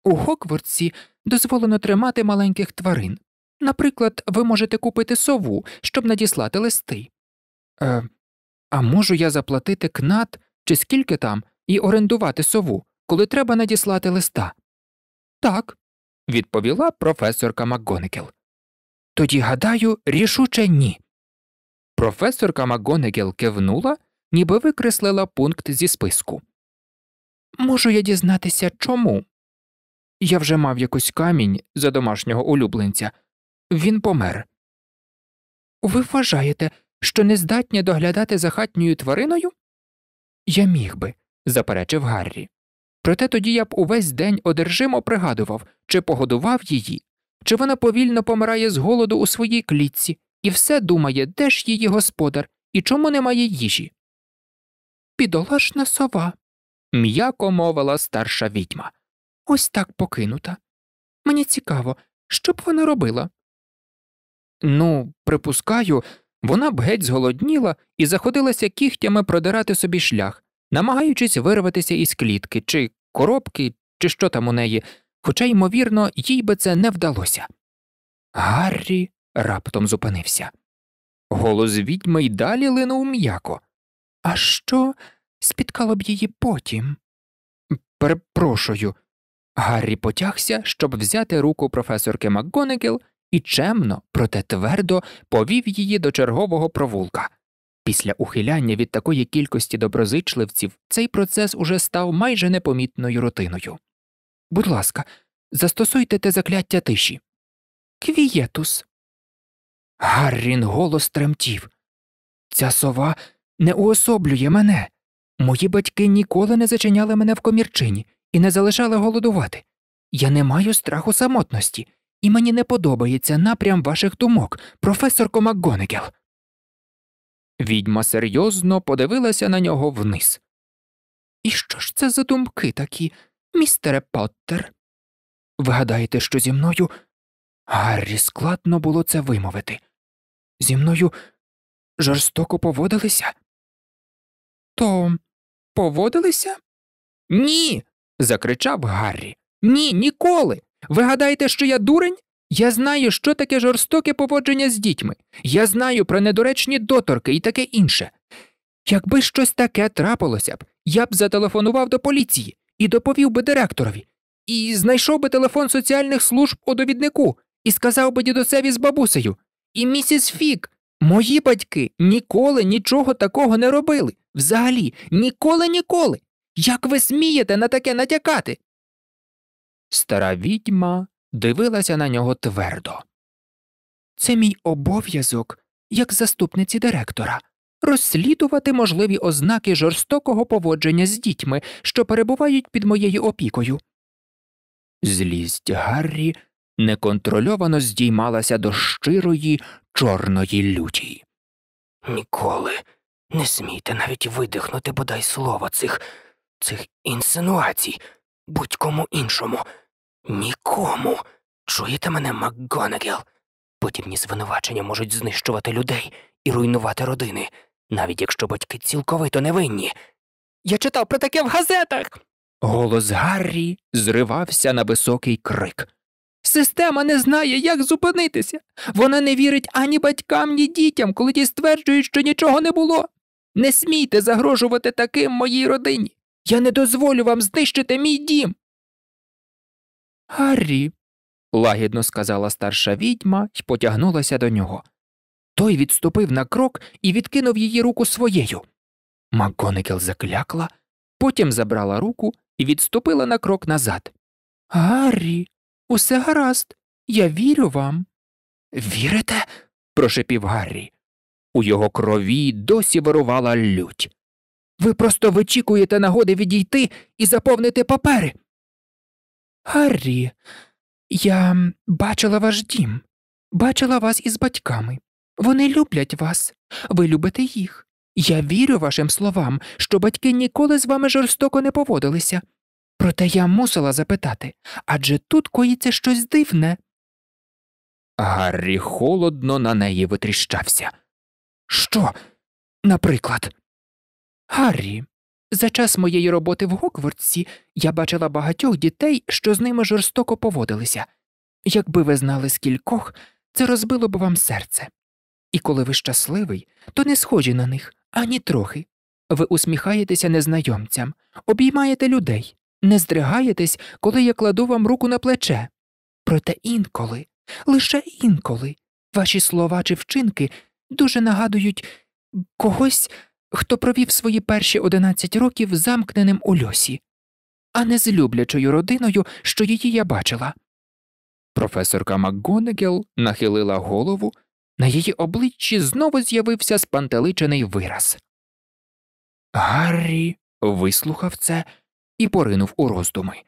У Хоквортсі дозволено тримати маленьких тварин. Наприклад, ви можете купити сову, щоб надіслати листи. Е, А можу я заплатити кнат чи скільки там і орендувати сову, коли треба надіслати листа? Так, відповіла професорка МакГонегел. Тоді, гадаю, рішуче ні. Професорка МакГонегел кивнула, ніби викреслила пункт зі списку. Можу я дізнатися, чому? Я вже мав якийсь камінь за домашнього улюбленця. Він помер. Ви вважаєте, що не здатні доглядати за хатньою твариною? Я міг би, заперечив Гаррі. Проте тоді я б увесь день одержимо пригадував, чи погодував її, чи вона повільно помирає з голоду у своїй клітці і все думає, де ж її господар і чому немає їжі. Підолашна сова, м'яко мовила старша відьма. Ось так покинута. Мені цікаво, що б вона робила. Ну, припускаю, вона б геть зголодніла і заходилася кігтями продирати собі шлях, намагаючись вирватися із клітки чи коробки чи що там у неї, хоча, ймовірно, їй би це не вдалося. Гаррі раптом зупинився. Голос відьми й далі линув м'яко. А що спіткало б її потім? Перепрошую. Гаррі потягся, щоб взяти руку професорки МакГонегіл і чемно, проте твердо повів її до чергового провулка. Після ухиляння від такої кількості доброзичливців цей процес уже став майже непомітною рутиною. Будь ласка, застосуйте те закляття тиші. Квієтус. Гаррін голос тремтів. Ця сова не уособлює мене. Мої батьки ніколи не зачиняли мене в комірчині і не залишали голодувати. Я не маю страху самотності, і мені не подобається напрям ваших думок, професорко МакГонегел. Відьма серйозно подивилася на нього вниз. І що ж це за думки такі, містере Поттер? Вигадаєте, що зі мною. Гаррі складно було це вимовити. Зі мною жорстоко поводилися? То поводилися? Ні. закричав Гаррі. Ні, ніколи. Ви гадаєте, що я дурень? Я знаю, що таке жорстоке поводження з дітьми. Я знаю про недоречні доторки і таке інше. Якби щось таке трапилося б, я б зателефонував до поліції і доповів би директорові, і знайшов би телефон соціальних служб у довіднику і сказав би дідусеві з бабусею. І місіс Фік, мої батьки ніколи нічого такого не робили. Взагалі, ніколи, ніколи. Як ви смієте на таке натякати? Стара відьма дивилася на нього твердо. Це мій обов'язок, як заступниці директора, розслідувати можливі ознаки жорстокого поводження з дітьми, що перебувають під моєю опікою. Злість Гаррі неконтрольовано здіймалася до щирої чорної люті. Ніколи не смійте навіть видихнути бодай слово цих цих інсинуацій будь кому іншому. Нікому. Чуєте мене, МакГонагел? Подібні звинувачення можуть знищувати людей і руйнувати родини, навіть якщо батьки цілковито невинні. Я читав про таке в газетах. Голос Гаррі зривався на високий крик. Система не знає, як зупинитися. Вона не вірить ані батькам, ні дітям, коли ті стверджують, що нічого не було. Не смійте загрожувати таким моїй родині. Я не дозволю вам знищити мій дім. Гаррі, лагідно сказала старша відьма і потягнулася до нього. Той відступив на крок і відкинув її руку своєю. Макгонекел заклякла, потім забрала руку і відступила на крок назад. Гаррі, усе гаразд, я вірю вам. Вірите? прошепів Гаррі. У його крові досі вирувала лють. Ви просто вичікуєте нагоди відійти і заповнити папери. Гаррі, я бачила ваш дім, бачила вас із батьками. Вони люблять вас, ви любите їх. Я вірю вашим словам, що батьки ніколи з вами жорстоко не поводилися. Проте я мусила запитати адже тут коїться щось дивне. Гаррі холодно на неї витріщався. Що, наприклад? Гаррі, за час моєї роботи в Гоквардсі я бачила багатьох дітей, що з ними жорстоко поводилися. Якби ви знали скількох, це розбило б вам серце. І коли ви щасливий, то не схожі на них ані трохи. Ви усміхаєтеся незнайомцям, обіймаєте людей, не здригаєтесь, коли я кладу вам руку на плече. Проте інколи, лише інколи, ваші слова чи вчинки дуже нагадують когось хто провів свої перші одинадцять років замкненим у льосі, а не з люблячою родиною, що її я бачила. Професорка МакГонегел нахилила голову, на її обличчі знову з'явився спантеличений вираз. Гаррі вислухав це і поринув у роздуми.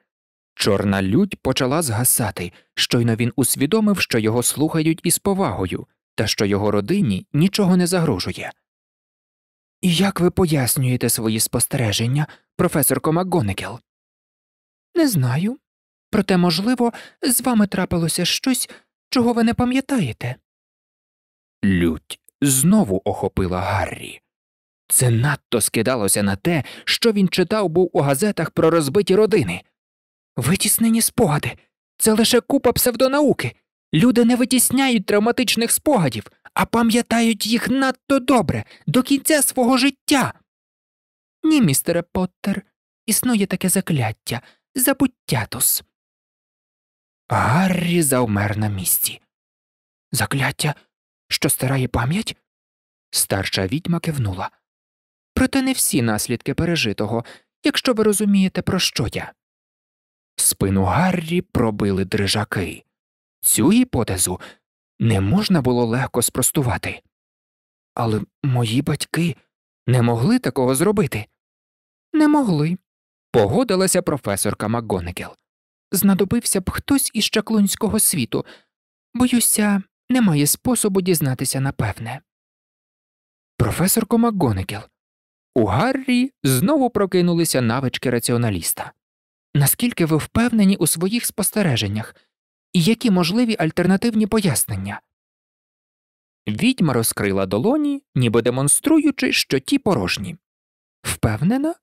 Чорна лють почала згасати, щойно він усвідомив, що його слухають із повагою, та що його родині нічого не загрожує як ви пояснюєте свої спостереження, професорко МакГонекел? Не знаю. Проте, можливо, з вами трапилося щось, чого ви не пам'ятаєте. Лють знову охопила Гаррі. Це надто скидалося на те, що він читав був у газетах про розбиті родини. Витіснені спогади. Це лише купа псевдонауки. Люди не витісняють травматичних спогадів, а пам'ятають їх надто добре до кінця свого життя. Ні, містере Поттер, існує таке закляття забуттятус. Гаррі завмер на місці. Закляття, що стирає пам'ять? Старша відьма кивнула. Проте не всі наслідки пережитого, якщо ви розумієте, про що я. Спину Гаррі пробили дрижаки. Цю гіпотезу не можна було легко спростувати. Але мої батьки не могли такого зробити. Не могли, погодилася професорка МакГонегел. Знадобився б хтось із чаклунського світу. Боюся, немає способу дізнатися напевне. Професорко МакГонегел. У Гаррі знову прокинулися навички раціоналіста. Наскільки ви впевнені у своїх спостереженнях? і які можливі альтернативні пояснення? Відьма розкрила долоні, ніби демонструючи, що ті порожні. Впевнена?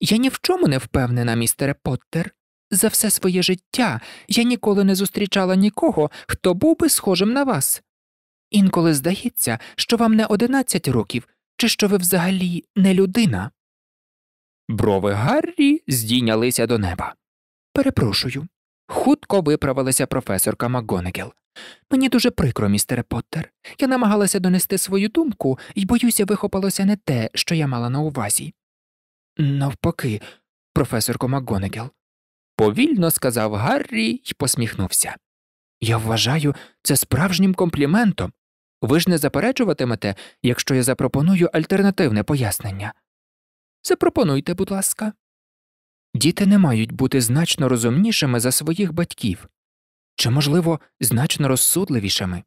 Я ні в чому не впевнена, містере Поттер. За все своє життя я ніколи не зустрічала нікого, хто був би схожим на вас. Інколи здається, що вам не одинадцять років, чи що ви взагалі не людина. Брови Гаррі здійнялися до неба. Перепрошую, Хутко виправилася професорка МакГонегіл. Мені дуже прикро, містере Поттер. Я намагалася донести свою думку і, боюся, вихопилося не те, що я мала на увазі. Навпаки, професорко МакГонегіл. повільно сказав Гаррі і посміхнувся. Я вважаю це справжнім компліментом. Ви ж не заперечуватимете, якщо я запропоную альтернативне пояснення. Запропонуйте, будь ласка. Діти не мають бути значно розумнішими за своїх батьків чи, можливо, значно розсудливішими.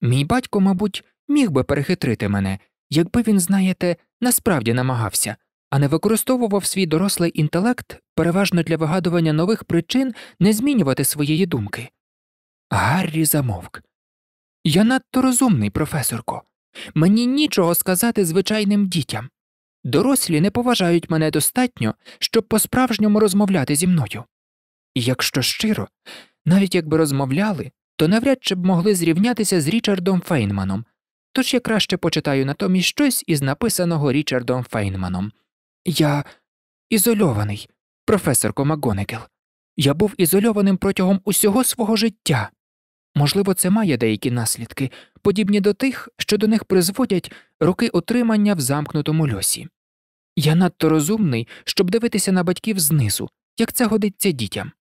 Мій батько, мабуть, міг би перехитрити мене, якби він, знаєте, насправді намагався, а не використовував свій дорослий інтелект переважно для вигадування нових причин не змінювати своєї думки. Гаррі замовк. Я надто розумний, професорко. Мені нічого сказати звичайним дітям. Дорослі не поважають мене достатньо, щоб по-справжньому розмовляти зі мною. І якщо щиро, навіть якби розмовляли, то навряд чи б могли зрівнятися з Річардом Фейнманом, тож я краще почитаю натомість щось із написаного Річардом Фейнманом. Я ізольований, професорко Макгонекел. Я був ізольованим протягом усього свого життя. Можливо, це має деякі наслідки, подібні до тих, що до них призводять роки отримання в замкнутому льосі. Я надто розумний, щоб дивитися на батьків знизу, як це годиться дітям.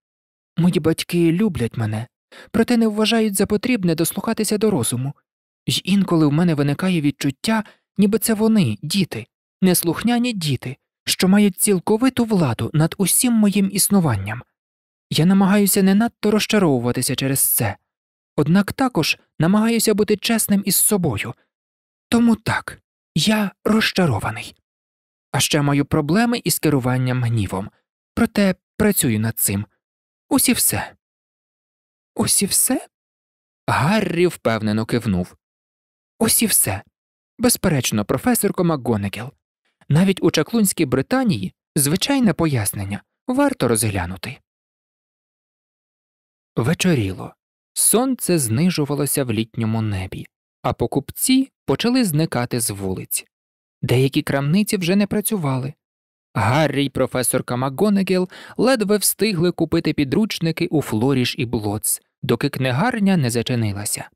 Мої батьки люблять мене, проте не вважають за потрібне дослухатися до розуму, І інколи в мене виникає відчуття, ніби це вони, діти, неслухняні діти, що мають цілковиту владу над усім моїм існуванням. Я намагаюся не надто розчаровуватися через це однак також намагаюся бути чесним із собою. Тому так, я розчарований. А ще маю проблеми із керуванням гнівом, проте працюю над цим. Усі все. Усі все? Гаррі впевнено кивнув. Усі все. Безперечно, професорко МакГонегіл. Навіть у Чаклунській Британії звичайне пояснення варто розглянути. Вечоріло. Сонце знижувалося в літньому небі, а покупці почали зникати з вулиць. Деякі крамниці вже не працювали. Гаррі й професорка Макгонегел ледве встигли купити підручники у Флоріш і Блоц, доки книгарня не зачинилася.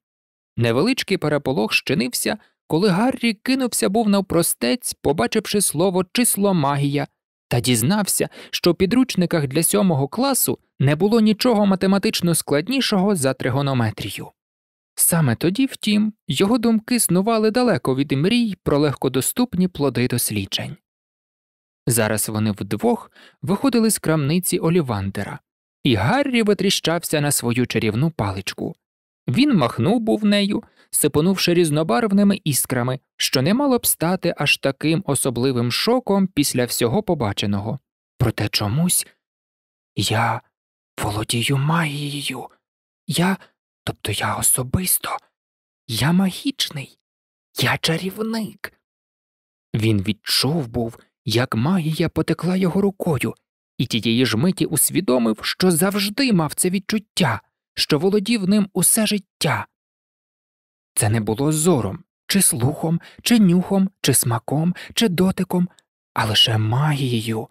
Невеличкий переполох щинився, коли Гаррі кинувся був навпростець, побачивши слово число магія та дізнався, що в підручниках для сьомого класу не було нічого математично складнішого за тригонометрію. Саме тоді, втім, його думки снували далеко від мрій про легкодоступні плоди досліджень. Зараз вони вдвох виходили з крамниці Олівандера, і Гаррі витріщався на свою чарівну паличку, він махнув був нею, сипонувши різнобарвними іскрами, що не мало б стати аж таким особливим шоком після всього побаченого. Проте чомусь я володію магією, я, тобто я особисто, я магічний, я чарівник. Він відчув був, як магія потекла його рукою, і тієї ж миті усвідомив, що завжди мав це відчуття що володів ним усе життя. Це не було зором, чи слухом, чи нюхом, чи смаком, чи дотиком, а лише магією.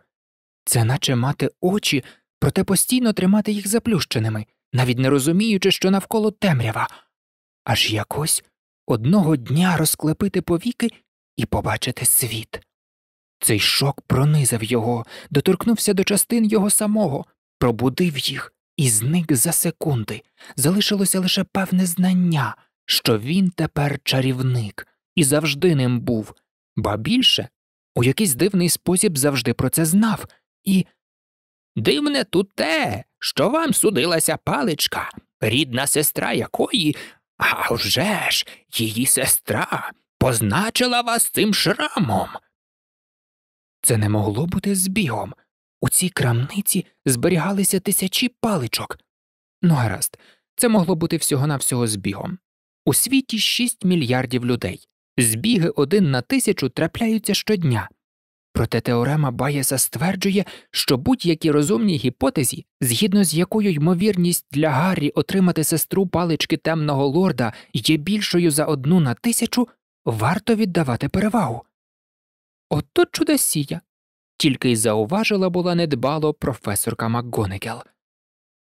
Це наче мати очі, проте постійно тримати їх заплющеними, навіть не розуміючи, що навколо темрява, аж якось одного дня розклепити повіки і побачити світ. Цей шок пронизав його, доторкнувся до частин його самого, пробудив їх, і зник за секунди. Залишилося лише певне знання, що він тепер чарівник і завжди ним був, ба більше у якийсь дивний спосіб завжди про це знав, і. Дивне тут те, що вам судилася паличка, рідна сестра якої, а вже ж, її сестра позначила вас цим шрамом. Це не могло бути збігом. У цій крамниці зберігалися тисячі паличок. Ну, гаразд, це могло бути всього-навсього збігом. У світі 6 мільярдів людей. Збіги один на тисячу трапляються щодня. Проте теорема Баєса стверджує, що будь-які розумні гіпотезі, згідно з якою ймовірність для Гаррі отримати сестру палички темного лорда є більшою за одну на тисячу, варто віддавати перевагу. Ото чудосія, тільки й зауважила була недбало професорка МакГонегел.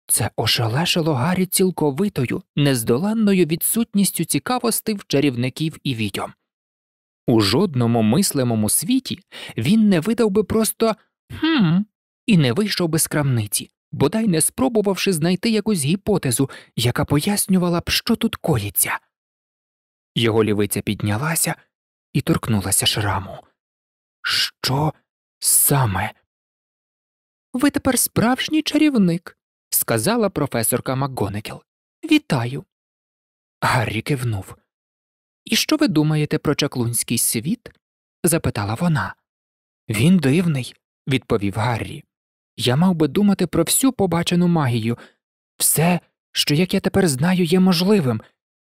Це ошелешило Гаррі цілковитою, нездоланною відсутністю цікавости в чарівників і відьом. У жодному мислимому світі він не видав би просто хм і не вийшов би з крамниці, бодай не спробувавши знайти якусь гіпотезу, яка пояснювала б, що тут коїться. Його лівиця піднялася і торкнулася шраму. Що саме. Ви тепер справжній чарівник, сказала професорка МакГонекіл. Вітаю. Гаррі кивнув. І що ви думаєте про чаклунський світ? запитала вона. Він дивний, відповів Гаррі. Я мав би думати про всю побачену магію, все, що як я тепер знаю, є можливим,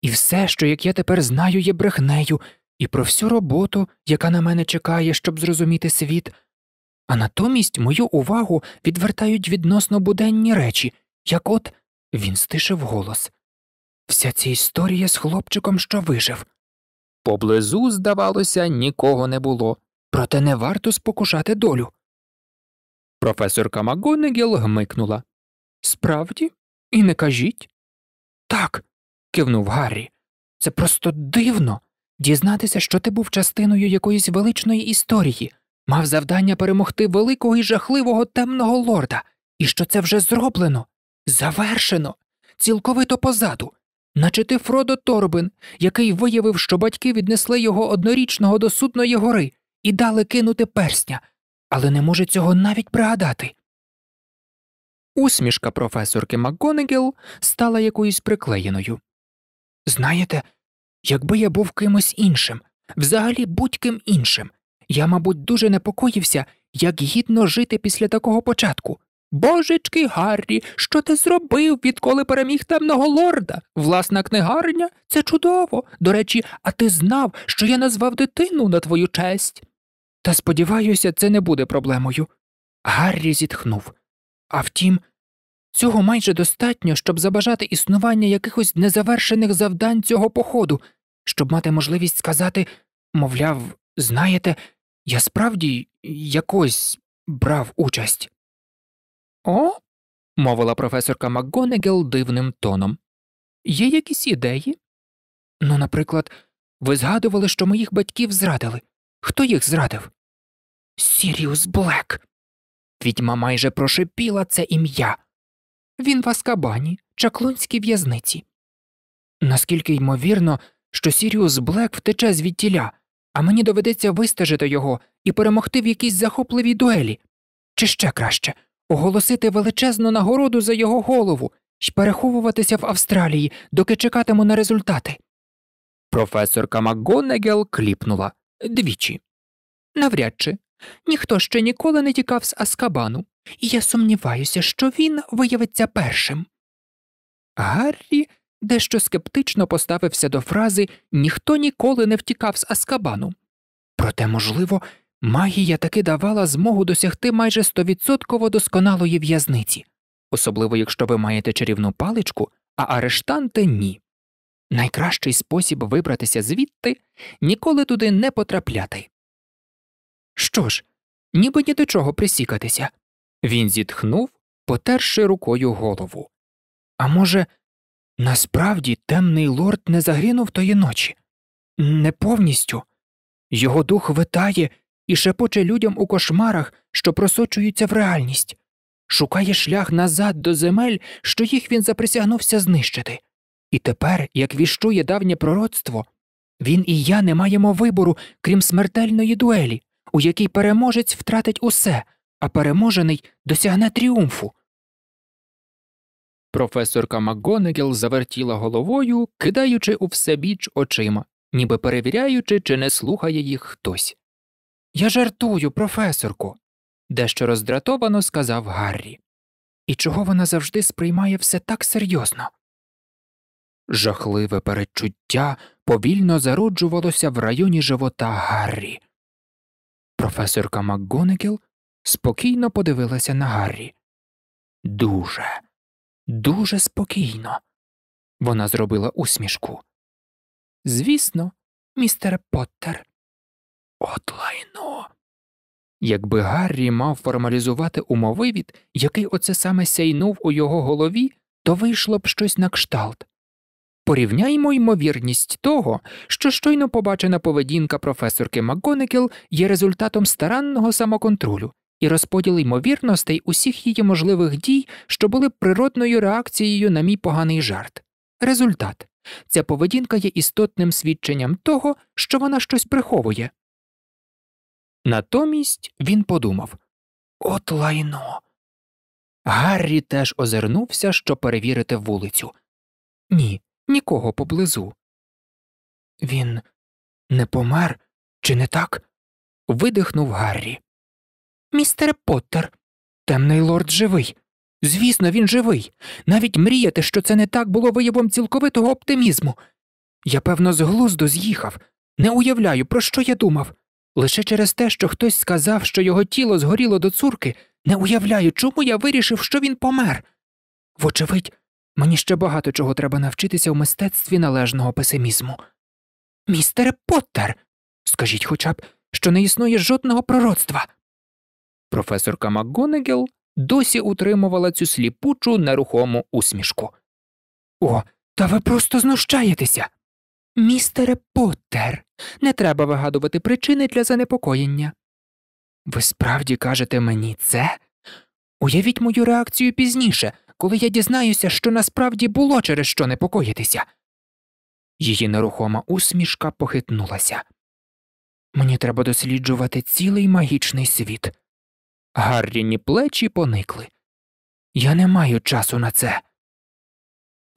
і все, що як я тепер знаю, є брехнею, і про всю роботу, яка на мене чекає, щоб зрозуміти світ а натомість мою увагу відвертають відносно буденні речі, як от він стишив голос. Вся ця історія з хлопчиком, що вижив. Поблизу, здавалося, нікого не було, проте не варто спокушати долю. Професорка Магонегіл гмикнула. Справді, і не кажіть. Так. кивнув Гаррі. Це просто дивно дізнатися, що ти був частиною якоїсь величної історії, мав завдання перемогти великого і жахливого темного лорда, і що це вже зроблено, завершено, цілковито позаду, наче ти Фродо Торбин, який виявив, що батьки віднесли його однорічного до судної гори і дали кинути персня, але не може цього навіть пригадати. Усмішка професорки МакГонегіл стала якоюсь приклеєною. Знаєте, якби я був кимось іншим, взагалі будь-ким іншим, я, мабуть, дуже непокоївся, як гідно жити після такого початку. Божечки Гаррі, що ти зробив, відколи переміг темного лорда? Власна книгарня? Це чудово. До речі, а ти знав, що я назвав дитину на твою честь? Та сподіваюся, це не буде проблемою. Гаррі зітхнув. А втім, цього майже достатньо, щоб забажати існування якихось незавершених завдань цього походу, щоб мати можливість сказати, мовляв, знаєте. Я справді якось брав участь. О, мовила професорка МакГонегел дивним тоном. Є якісь ідеї? Ну, наприклад, ви згадували, що моїх батьків зрадили. Хто їх зрадив? Сіріус Блек. Відьма майже прошепіла це ім'я. Він в Аскабані, чаклунській в'язниці. Наскільки ймовірно, що Сіріус Блек втече звідтіля а мені доведеться вистежити його і перемогти в якійсь захопливій дуелі. Чи ще краще оголосити величезну нагороду за його голову і переховуватися в Австралії, доки чекатиму на результати. Професорка МакГонегел кліпнула двічі. Навряд чи ніхто ще ніколи не тікав з Аскабану, і я сумніваюся, що він виявиться першим. Гаррі дещо скептично поставився до фрази ніхто ніколи не втікав з Аскабану. Проте, можливо, магія таки давала змогу досягти майже стовідсотково досконалої в'язниці, особливо якщо ви маєте чарівну паличку, а арештанти ні. Найкращий спосіб вибратися звідти ніколи туди не потрапляти. Що ж, ніби ні до чого присікатися. Він зітхнув, потерши рукою голову. А може, Насправді темний лорд не загинув тої ночі, не повністю. Його дух витає і шепоче людям у кошмарах, що просочуються в реальність, шукає шлях назад до земель, що їх він заприсягнувся знищити. І тепер, як віщує давнє пророцтво, він і я не маємо вибору, крім смертельної дуелі, у якій переможець втратить усе, а переможений досягне тріумфу, Професорка МакГонегіл завертіла головою, кидаючи у всебіч очима, ніби перевіряючи, чи не слухає їх хтось. Я жартую, професорку, дещо роздратовано сказав Гаррі. І чого вона завжди сприймає все так серйозно? Жахливе передчуття повільно зароджувалося в районі живота Гаррі. Професорка МакГонегіл спокійно подивилася на Гаррі. Дуже. Дуже спокійно. Вона зробила усмішку. Звісно, містер Поттер. От лайно. Якби Гаррі мав формалізувати умовивід, який оце саме сяйнув у його голові, то вийшло б щось на кшталт. Порівняймо ймовірність того, що щойно побачена поведінка професорки МакГонекіл є результатом старанного самоконтролю і розподіл ймовірностей усіх її можливих дій, що були природною реакцією на мій поганий жарт. Результат ця поведінка є істотним свідченням того, що вона щось приховує. Натомість він подумав От лайно. Гаррі теж озирнувся, щоб перевірити вулицю. Ні, нікого поблизу. Він не помер, чи не так? видихнув Гаррі. Містер Поттер, темний лорд живий. Звісно, він живий. Навіть мріяти, що це не так було виявом цілковитого оптимізму. Я, певно, з глузду з'їхав, не уявляю, про що я думав. Лише через те, що хтось сказав, що його тіло згоріло до цурки, не уявляю, чому я вирішив, що він помер. Вочевидь, мені ще багато чого треба навчитися в мистецтві належного песимізму. Містере Поттер, скажіть хоча б, що не існує жодного пророцтва. Професорка МакГонегел досі утримувала цю сліпучу нерухому усмішку. О, та ви просто знущаєтеся. Містере Поттер, не треба вигадувати причини для занепокоєння. Ви справді кажете мені це? Уявіть мою реакцію пізніше, коли я дізнаюся, що насправді було через що непокоїтися. Її нерухома усмішка похитнулася. Мені треба досліджувати цілий магічний світ. Гарріні плечі поникли. Я не маю часу на це.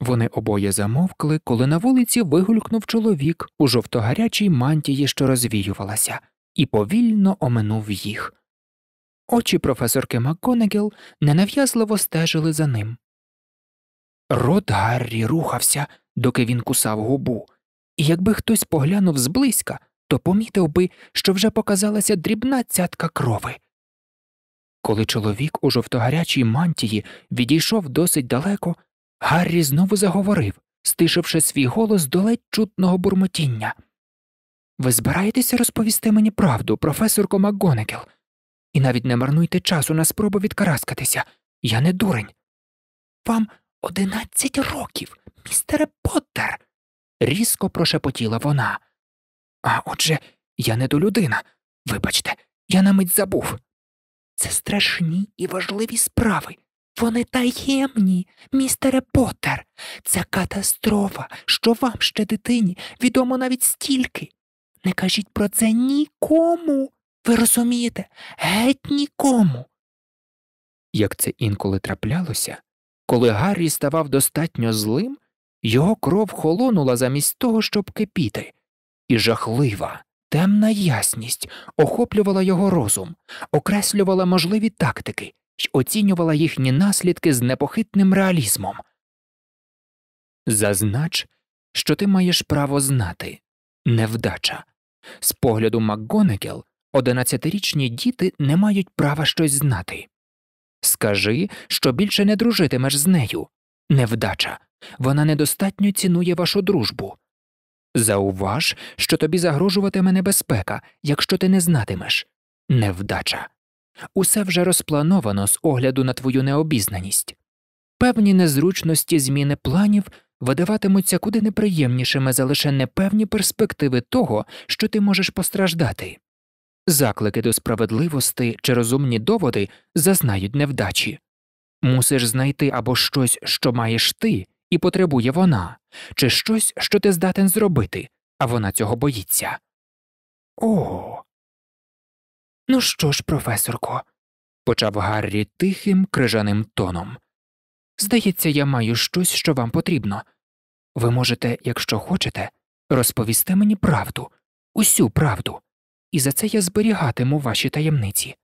Вони обоє замовкли, коли на вулиці вигулькнув чоловік у жовтогарячій мантії, що розвіювалася, і повільно оминув їх. Очі професорки МакКонегіл ненав'язливо стежили за ним. Рот Гаррі рухався, доки він кусав губу, і якби хтось поглянув зблизька, то помітив би, що вже показалася дрібна цятка крови. Коли чоловік у жовтогарячій мантії відійшов досить далеко, Гаррі знову заговорив, стишивши свій голос до ледь чутного бурмотіння. Ви збираєтеся розповісти мені правду, професорко МакГонекел? і навіть не марнуйте часу на спробу відкараскатися. Я не дурень. Вам одинадцять років, містере Поттер!» – різко прошепотіла вона. А отже, я не до людина. Вибачте, я на мить забув. Це страшні і важливі справи. Вони таємні, містере Поттер. Це катастрофа, що вам ще дитині відомо навіть стільки. Не кажіть про це нікому. Ви розумієте, геть нікому. Як це інколи траплялося, коли Гаррі ставав достатньо злим, його кров холонула замість того, щоб кипіти, і жахлива, Темна ясність охоплювала його розум, окреслювала можливі тактики й оцінювала їхні наслідки з непохитним реалізмом. Зазнач, що ти маєш право знати невдача. З погляду МакГонекел одинадцятирічні діти не мають права щось знати. Скажи, що більше не дружитимеш з нею невдача. Вона недостатньо цінує вашу дружбу. Зауваж, що тобі загрожуватиме небезпека, якщо ти не знатимеш невдача. Усе вже розплановано з огляду на твою необізнаність. Певні незручності зміни планів видаватимуться куди неприємнішими за лише непевні перспективи того, що ти можеш постраждати. Заклики до справедливості чи розумні доводи зазнають невдачі мусиш знайти або щось, що маєш ти, і потребує вона, чи щось, що ти здатен зробити, а вона цього боїться. О. Ну що ж, професорко, почав Гаррі тихим крижаним тоном. Здається, я маю щось, що вам потрібно. Ви можете, якщо хочете, розповісти мені правду, усю правду, і за це я зберігатиму ваші таємниці,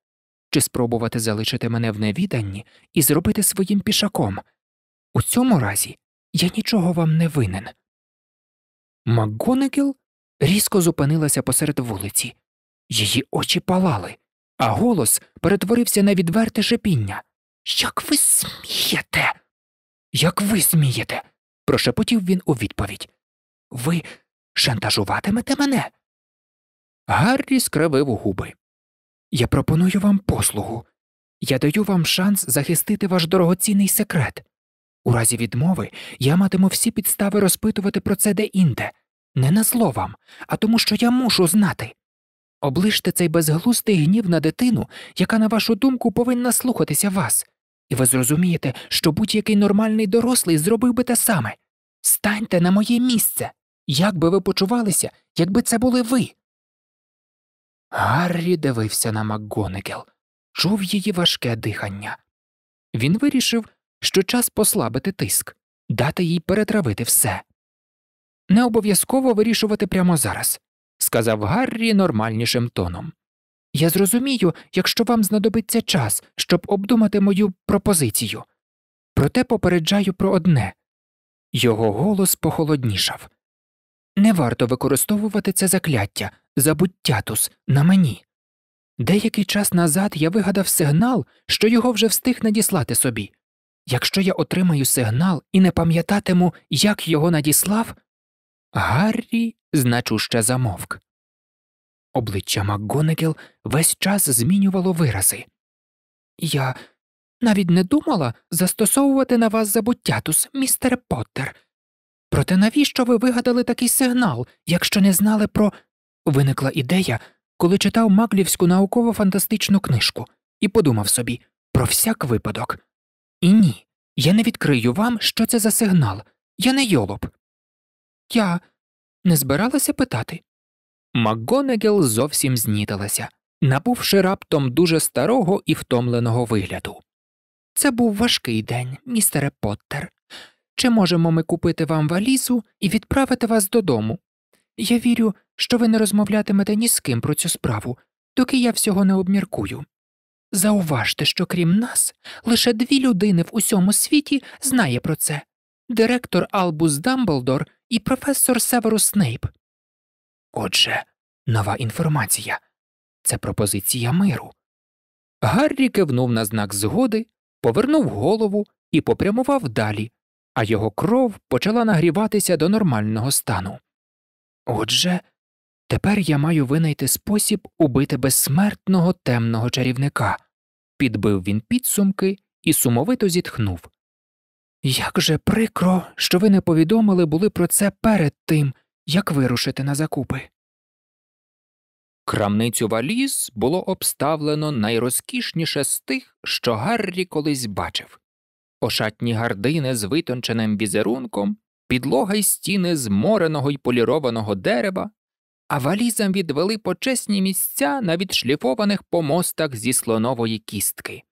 чи спробувати залишити мене в невіданні і зробити своїм пішаком. У цьому разі я нічого вам не винен. Макгонекіл різко зупинилася посеред вулиці. Її очі палали, а голос перетворився на відверте шепіння. Як ви смієте? Як ви смієте? прошепотів він у відповідь. Ви шантажуватимете мене? Гаррі скривив губи. Я пропоную вам послугу. Я даю вам шанс захистити ваш дорогоцінний секрет. У разі відмови я матиму всі підстави розпитувати про це де-інде. не на словам, а тому, що я мушу знати. Оближте цей безглустий гнів на дитину, яка, на вашу думку, повинна слухатися вас, і ви зрозумієте, що будь-який нормальний дорослий зробив би те саме. Станьте на моє місце. Як би ви почувалися, якби це були ви. Гаррі дивився на МакГонегел. чув її важке дихання. Він вирішив, що час послабити тиск, дати їй перетравити все. Не обов'язково вирішувати прямо зараз, сказав Гаррі нормальнішим тоном. Я зрозумію, якщо вам знадобиться час, щоб обдумати мою пропозицію. Проте попереджаю про одне його голос похолоднішав не варто використовувати це закляття, забуттятус, на мені. Деякий час назад я вигадав сигнал, що його вже встиг надіслати собі. Якщо я отримаю сигнал і не пам'ятатиму, як його надіслав, Гаррі значуще замовк. Обличчя МакГонегіл весь час змінювало вирази. Я навіть не думала застосовувати на вас забуття тус, містер Поттер. Проте навіщо ви вигадали такий сигнал, якщо не знали про. Виникла ідея, коли читав маклівську науково фантастичну книжку і подумав собі про всяк випадок. І ні, я не відкрию вам, що це за сигнал. Я не йолоб. Я не збиралася питати. Макгонегел зовсім знітилася, набувши раптом дуже старого і втомленого вигляду. Це був важкий день, містере Поттер. Чи можемо ми купити вам валізу і відправити вас додому? Я вірю, що ви не розмовлятимете ні з ким про цю справу, доки я всього не обміркую. Зауважте, що крім нас, лише дві людини в усьому світі знає про це директор Албус Дамблдор і професор Северус Снейп. Отже, нова інформація це пропозиція миру. Гаррі кивнув на знак згоди, повернув голову і попрямував далі, а його кров почала нагріватися до нормального стану. Отже, Тепер я маю винайти спосіб убити безсмертного темного чарівника, підбив він підсумки і сумовито зітхнув. Як же прикро, що ви не повідомили були про це перед тим, як вирушити на закупи. Крамницю валіз було обставлено найрозкішніше з тих, що Гаррі колись бачив ошатні гардини з витонченим візерунком, підлога й стіни змореного й полірованого дерева а валізам відвели почесні місця на відшліфованих помостах зі слонової кістки.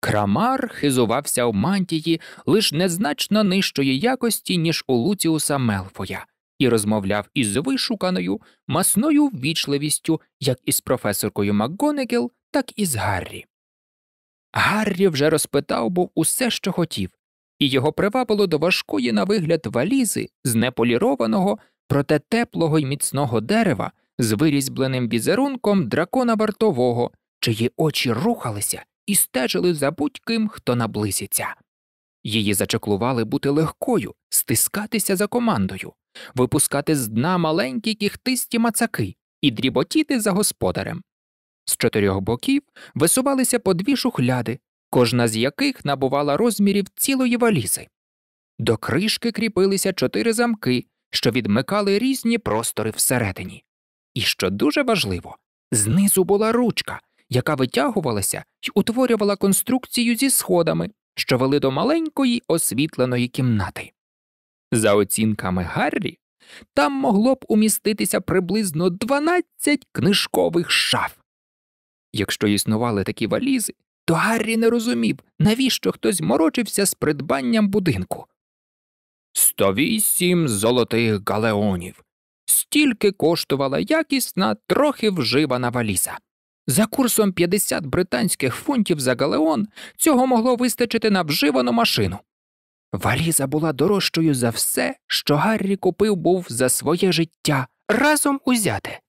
Крамар хизувався в мантії лиш незначно нижчої якості, ніж у Луціуса Мелфоя, і розмовляв із вишуканою, масною ввічливістю, як із професоркою МакГонегіл, так і з Гаррі. Гаррі вже розпитав був усе, що хотів, і його привабило до важкої на вигляд валізи з неполірованого, проте теплого й міцного дерева з вирізбленим візерунком дракона вартового, чиї очі рухалися і стежили за будь-ким, хто наблизиться. Її зачеклували бути легкою, стискатися за командою, випускати з дна маленькі кіхтисті мацаки і дріботіти за господарем. З чотирьох боків висувалися по дві шухляди, кожна з яких набувала розмірів цілої валізи. До кришки кріпилися чотири замки, що відмикали різні простори всередині. І що дуже важливо, знизу була ручка, яка витягувалася й утворювала конструкцію зі сходами, що вели до маленької освітленої кімнати. За оцінками Гаррі, там могло б уміститися приблизно 12 книжкових шаф. Якщо існували такі валізи, то Гаррі не розумів, навіщо хтось морочився з придбанням будинку. Сто вісім золотих галеонів. Стільки коштувала якісна, трохи вживана валіза. За курсом 50 британських фунтів за галеон цього могло вистачити на вживану машину. Валіза була дорожчою за все, що Гаррі купив був за своє життя разом узяте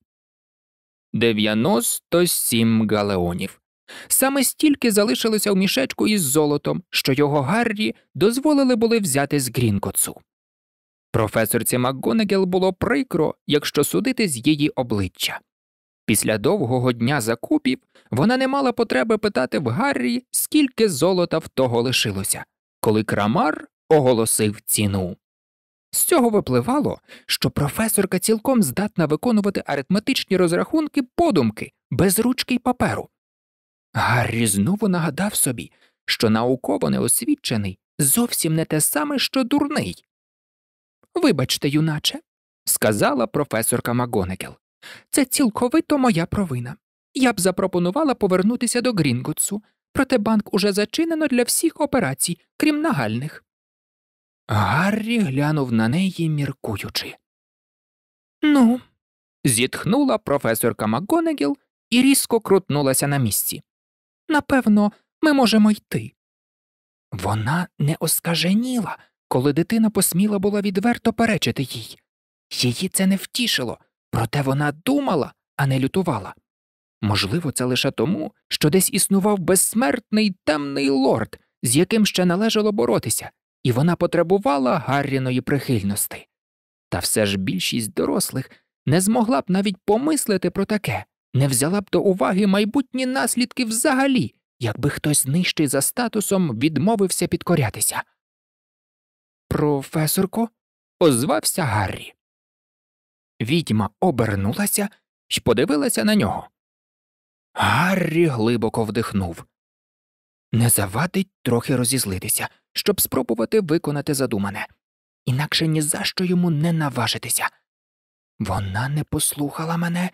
97 галеонів. Саме стільки залишилося в мішечку із золотом, що його Гаррі дозволили були взяти з Грінкоцу. Професорці МакГонегел було прикро, якщо судити з її обличчя. Після довгого дня закупів вона не мала потреби питати в Гаррі, скільки золота в того лишилося, коли крамар оголосив ціну. З цього випливало, що професорка цілком здатна виконувати арифметичні розрахунки подумки без ручки й паперу. Гаррі знову нагадав собі, що науково неосвічений зовсім не те саме, що дурний. Вибачте, юначе, сказала професорка Магонекел. Це цілковито моя провина. Я б запропонувала повернутися до Грінготсу, проте банк уже зачинено для всіх операцій, крім нагальних. Гаррі глянув на неї, міркуючи. Ну, зітхнула професорка Макгонегіл і різко крутнулася на місці. Напевно, ми можемо йти. Вона не оскаженіла, коли дитина посміла була відверто перечити їй. Її це не втішило, проте вона думала, а не лютувала. Можливо, це лише тому, що десь існував безсмертний темний лорд, з яким ще належало боротися, і вона потребувала Гарріної прихильності. Та все ж більшість дорослих не змогла б навіть помислити про таке не взяла б до уваги майбутні наслідки взагалі, якби хтось нижчий за статусом відмовився підкорятися. Професорко, озвався Гаррі. Відьма обернулася і подивилася на нього. Гаррі глибоко вдихнув. Не завадить трохи розізлитися, щоб спробувати виконати задумане, інакше ні за що йому не наважитися. Вона не послухала мене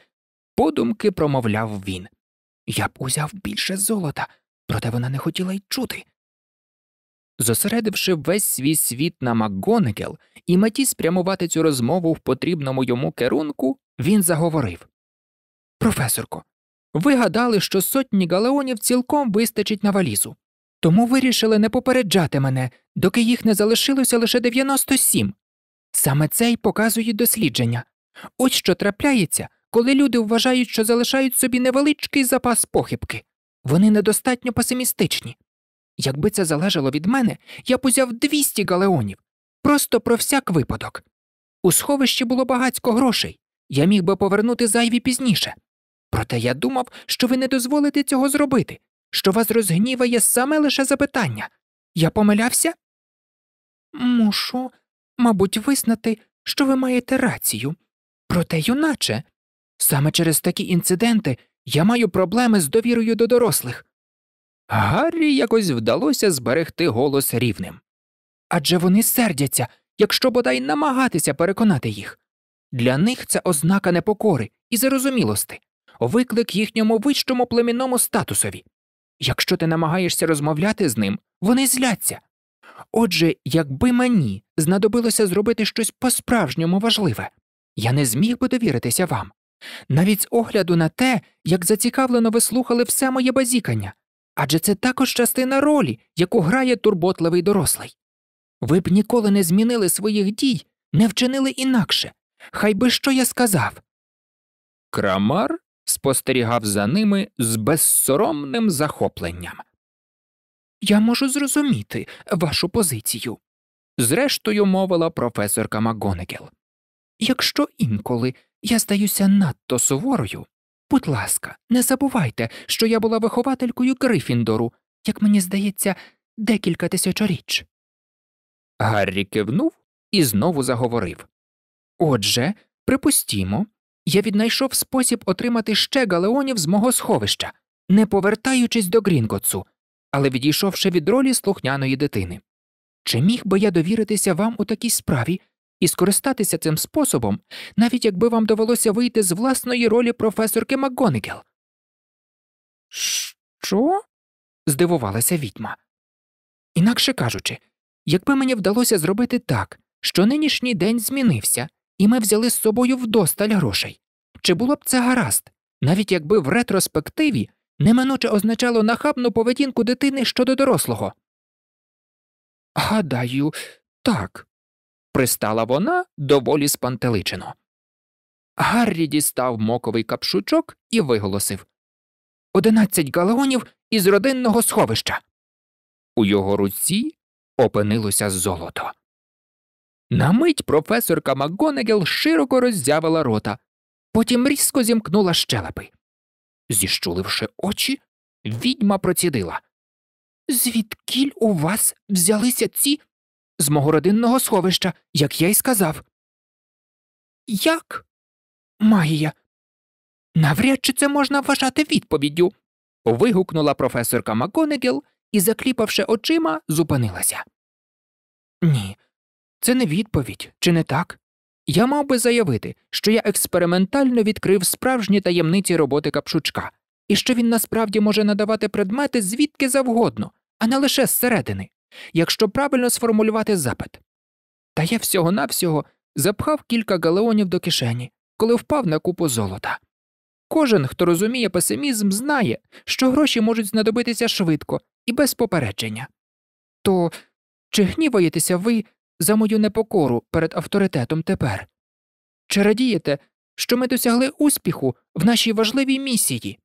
подумки промовляв він. Я б узяв більше золота, проте вона не хотіла й чути. Зосередивши весь свій світ на Макгонегел і меті спрямувати цю розмову в потрібному йому керунку, він заговорив Професорко, ви гадали, що сотні галеонів цілком вистачить на валізу, тому вирішили не попереджати мене, доки їх не залишилося лише 97. Саме це й показує дослідження. Ось що трапляється, коли люди вважають, що залишають собі невеличкий запас похибки, вони недостатньо песимістичні. Якби це залежало від мене, я б узяв 200 галеонів просто про всяк випадок. У сховищі було багацько грошей, я міг би повернути зайві пізніше. Проте я думав, що ви не дозволите цього зробити, що вас розгніває саме лише запитання. Я помилявся? Мушу, мабуть, визнати, що ви маєте рацію. Проте, юначе, Саме через такі інциденти я маю проблеми з довірою до дорослих. Гаррі якось вдалося зберегти голос рівним. Адже вони сердяться, якщо бодай намагатися переконати їх. Для них це ознака непокори і зрозумілости, виклик їхньому вищому племінному статусові. Якщо ти намагаєшся розмовляти з ним, вони зляться. Отже, якби мені знадобилося зробити щось по справжньому важливе, я не зміг би довіритися вам. Навіть з огляду на те, як зацікавлено ви слухали все моє базікання, адже це також частина ролі, яку грає турботливий дорослий. Ви б ніколи не змінили своїх дій, не вчинили інакше, хай би що я сказав. Крамар спостерігав за ними з безсоромним захопленням. Я можу зрозуміти вашу позицію. Зрештою мовила професорка Макгонегел. Якщо інколи я здаюся надто суворою. Будь ласка, не забувайте, що я була вихователькою Грифіндору, як мені здається, декілька тисячоріч. Гаррі кивнув і знову заговорив Отже, припустімо, я віднайшов спосіб отримати ще галеонів з мого сховища, не повертаючись до Грінготсу, але відійшовши від ролі слухняної дитини. Чи міг би я довіритися вам у такій справі і скористатися цим способом, навіть якби вам довелося вийти з власної ролі професорки МакГонегел. Що? здивувалася відьма. Інакше кажучи, якби мені вдалося зробити так, що нинішній день змінився, і ми взяли з собою вдосталь грошей, чи було б це гаразд, навіть якби в ретроспективі неминуче означало нахабну поведінку дитини щодо дорослого? Гадаю, так пристала вона доволі спантеличено. Гаррі дістав моковий капшучок і виголосив Одинадцять галеонів із родинного сховища. У його руці опинилося золото. На мить професорка Макгонегел широко роззявила рота, потім різко зімкнула щелепи. Зіщуливши очі, відьма процідила. Звідкіль у вас взялися ці з мого родинного сховища, як я й сказав. Як? Магія. Навряд чи це можна вважати відповіддю. вигукнула професорка Маконегіл і, закліпавши очима, зупинилася. Ні, це не відповідь, чи не так? Я мав би заявити, що я експериментально відкрив справжні таємниці роботи капшучка і що він насправді може надавати предмети звідки завгодно, а не лише зсередини якщо правильно сформулювати запит. Та я всього навсього запхав кілька галеонів до кишені, коли впав на купу золота. Кожен, хто розуміє песимізм, знає, що гроші можуть знадобитися швидко і без попередження. То чи гніваєтеся ви за мою непокору перед авторитетом тепер? Чи радієте, що ми досягли успіху в нашій важливій місії?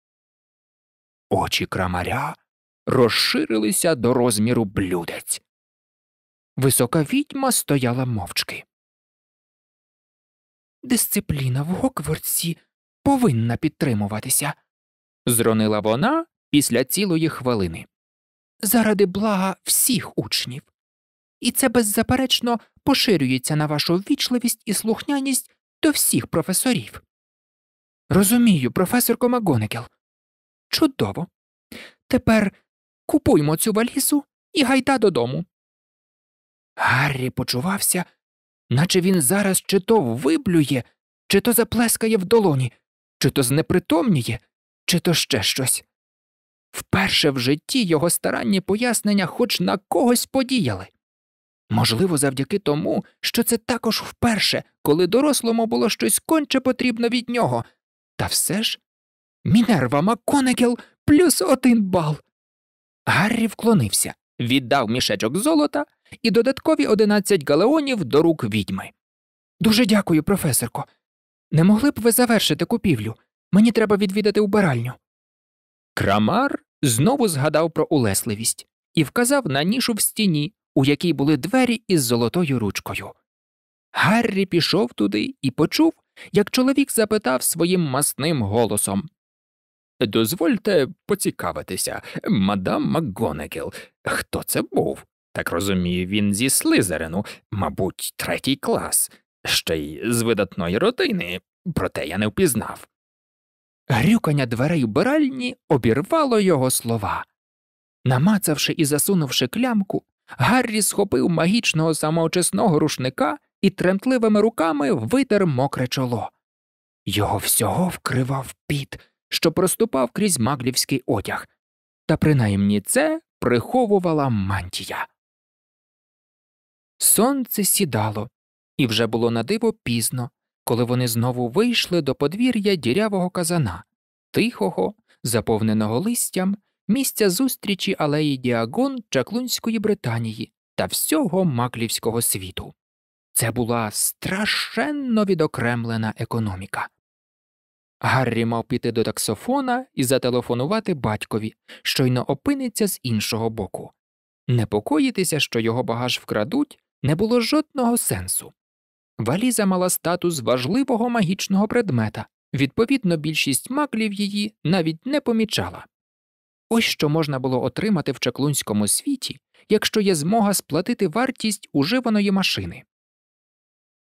Очі крамаря розширилися до розміру блюдець. Висока відьма стояла мовчки. Дисципліна в Гокворсі повинна підтримуватися, зронила вона після цілої хвилини. Заради блага всіх учнів. І це беззаперечно поширюється на вашу ввічливість і слухняність до всіх професорів. Розумію, професор Комагонекел. Чудово. Тепер Купуймо цю валізу і гайда додому. Гаррі почувався, наче він зараз чи то виблює, чи то заплескає в долоні, чи то знепритомніє, чи то ще щось. Вперше в житті його старанні пояснення хоч на когось подіяли. Можливо, завдяки тому, що це також вперше, коли дорослому було щось конче потрібно від нього. Та все ж Мінерва Маконекел плюс один бал. Гаррі вклонився, віддав мішечок золота і додаткові одинадцять галеонів до рук відьми. Дуже дякую, професорко. Не могли б ви завершити купівлю? Мені треба відвідати убиральню. Крамар знову згадав про улесливість і вказав на нішу в стіні, у якій були двері із золотою ручкою. Гаррі пішов туди і почув, як чоловік запитав своїм масним голосом Дозвольте поцікавитися, мадам МакГонекіл, хто це був? Так розумію, він зі Слизерину, мабуть, третій клас, ще й з видатної родини, проте я не впізнав. Грюкання дверей биральні обірвало його слова. Намацавши і засунувши клямку, Гаррі схопив магічного самоочисного рушника і тремтливими руками витер мокре чоло. Його всього вкривав піт що проступав крізь маглівський одяг, та принаймні це приховувала мантія. Сонце сідало, і вже було на диво пізно, коли вони знову вийшли до подвір'я дірявого казана, тихого, заповненого листям, місця зустрічі алеї діагон Чаклунської Британії та всього маклівського світу. Це була страшенно відокремлена економіка. Гаррі мав піти до таксофона і зателефонувати батькові, щойно опиниться з іншого боку. Непокоїтися, що його багаж вкрадуть, не було жодного сенсу. Валіза мала статус важливого магічного предмета, відповідно, більшість маклів її навіть не помічала. Ось що можна було отримати в чаклунському світі, якщо є змога сплатити вартість уживаної машини.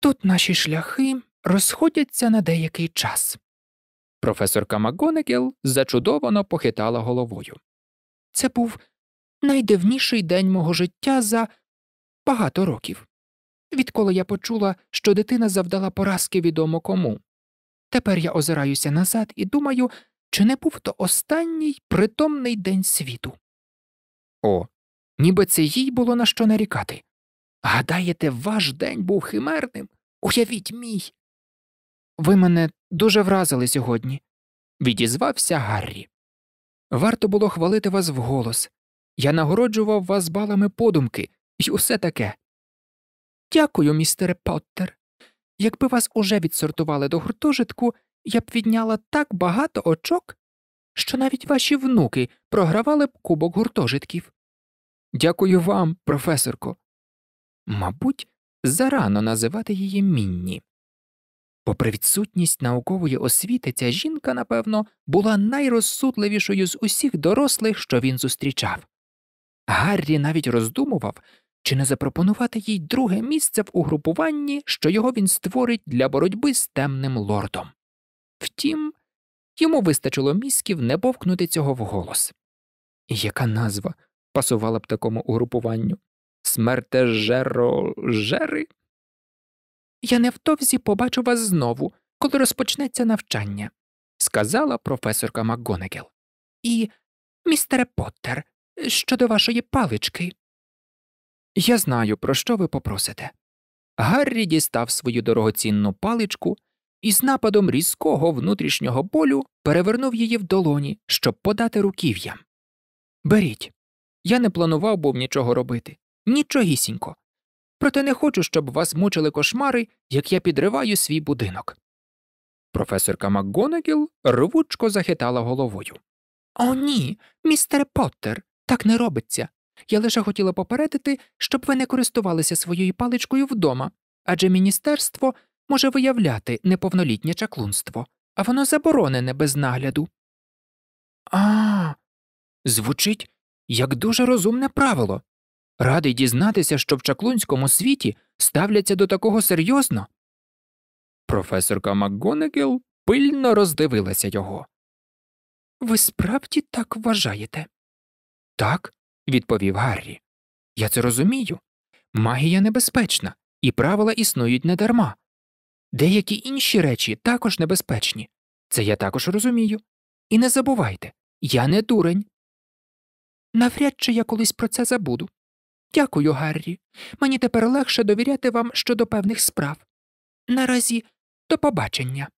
Тут наші шляхи розходяться на деякий час, Професорка МакГонегіл зачудовано похитала головою. Це був найдивніший день мого життя за багато років. Відколи я почула, що дитина завдала поразки відомо кому. Тепер я озираюся назад і думаю, чи не був то останній притомний день світу. О, ніби це їй було на що нарікати. Гадаєте, ваш день був химерним? Уявіть мій ви мене дуже вразили сьогодні, відізвався Гаррі. Варто було хвалити вас вголос. Я нагороджував вас балами подумки і усе таке. Дякую, містере Поттер. Якби вас уже відсортували до гуртожитку, я б відняла так багато очок, що навіть ваші внуки програвали б кубок гуртожитків. Дякую вам, професорко. Мабуть, зарано називати її Мінні. Попри відсутність наукової освіти, ця жінка, напевно, була найрозсудливішою з усіх дорослих, що він зустрічав. Гаррі навіть роздумував, чи не запропонувати їй друге місце в угрупуванні, що його він створить для боротьби з темним лордом. Втім, йому вистачило місків не бовкнути цього вголос. І яка назва пасувала б такому угрупуванню? Смертежеро жери? Я невдовзі побачу вас знову, коли розпочнеться навчання, сказала професорка МакГонегел. І, містере Поттер, щодо вашої палички. Я знаю, про що ви попросите. Гаррі дістав свою дорогоцінну паличку і з нападом різкого внутрішнього болю перевернув її в долоні, щоб подати руків'ям. Беріть. Я не планував був нічого робити, нічогісінько проте не хочу, щоб вас мучили кошмари, як я підриваю свій будинок. Професорка МакГонагіл рвучко захитала головою. О, ні, містер Поттер, так не робиться. Я лише хотіла попередити, щоб ви не користувалися своєю паличкою вдома, адже міністерство може виявляти неповнолітнє чаклунство, а воно заборонене без нагляду. А. Звучить як дуже розумне правило. Радий дізнатися, що в чаклунському світі ставляться до такого серйозно. Професорка МакГонегіл пильно роздивилася його. Ви справді так вважаєте? Так, відповів Гаррі. Я це розумію. Магія небезпечна, і правила існують не дарма. Деякі інші речі також небезпечні. Це я також розумію. І не забувайте, я не дурень. Навряд чи я колись про це забуду, Дякую, Гаррі. Мені тепер легше довіряти вам щодо певних справ. Наразі до побачення.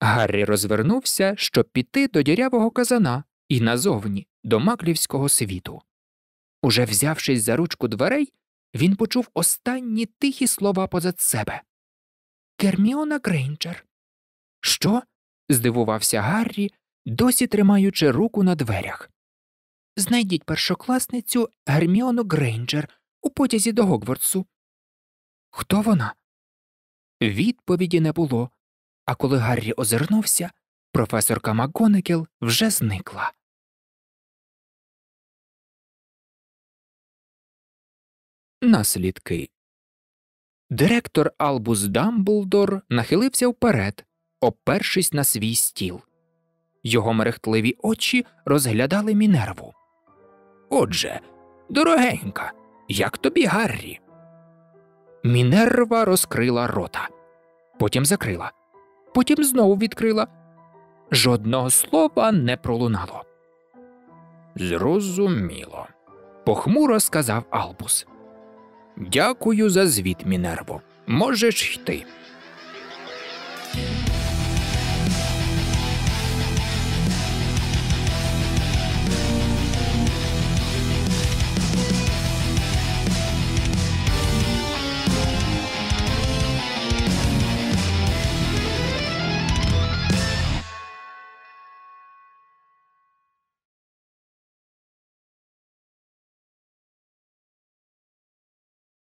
Гаррі розвернувся, щоб піти до дірявого казана і назовні до маклівського світу. Уже взявшись за ручку дверей, він почув останні тихі слова позад себе Керміона Грейнджер. Що? здивувався Гаррі, досі тримаючи руку на дверях знайдіть першокласницю Герміону Грейнджер у потязі до Гогвартсу. Хто вона? Відповіді не було. А коли Гаррі озирнувся, професорка Макгонекел вже зникла. Наслідки Директор Албус Дамблдор нахилився вперед, опершись на свій стіл. Його мерехтливі очі розглядали мінерву. Отже, дорогенька, як тобі Гаррі? Мінерва розкрила рота, потім закрила, потім знову відкрила. Жодного слова не пролунало. Зрозуміло, похмуро сказав Албус. Дякую за звіт, Мінерво. Можеш йти.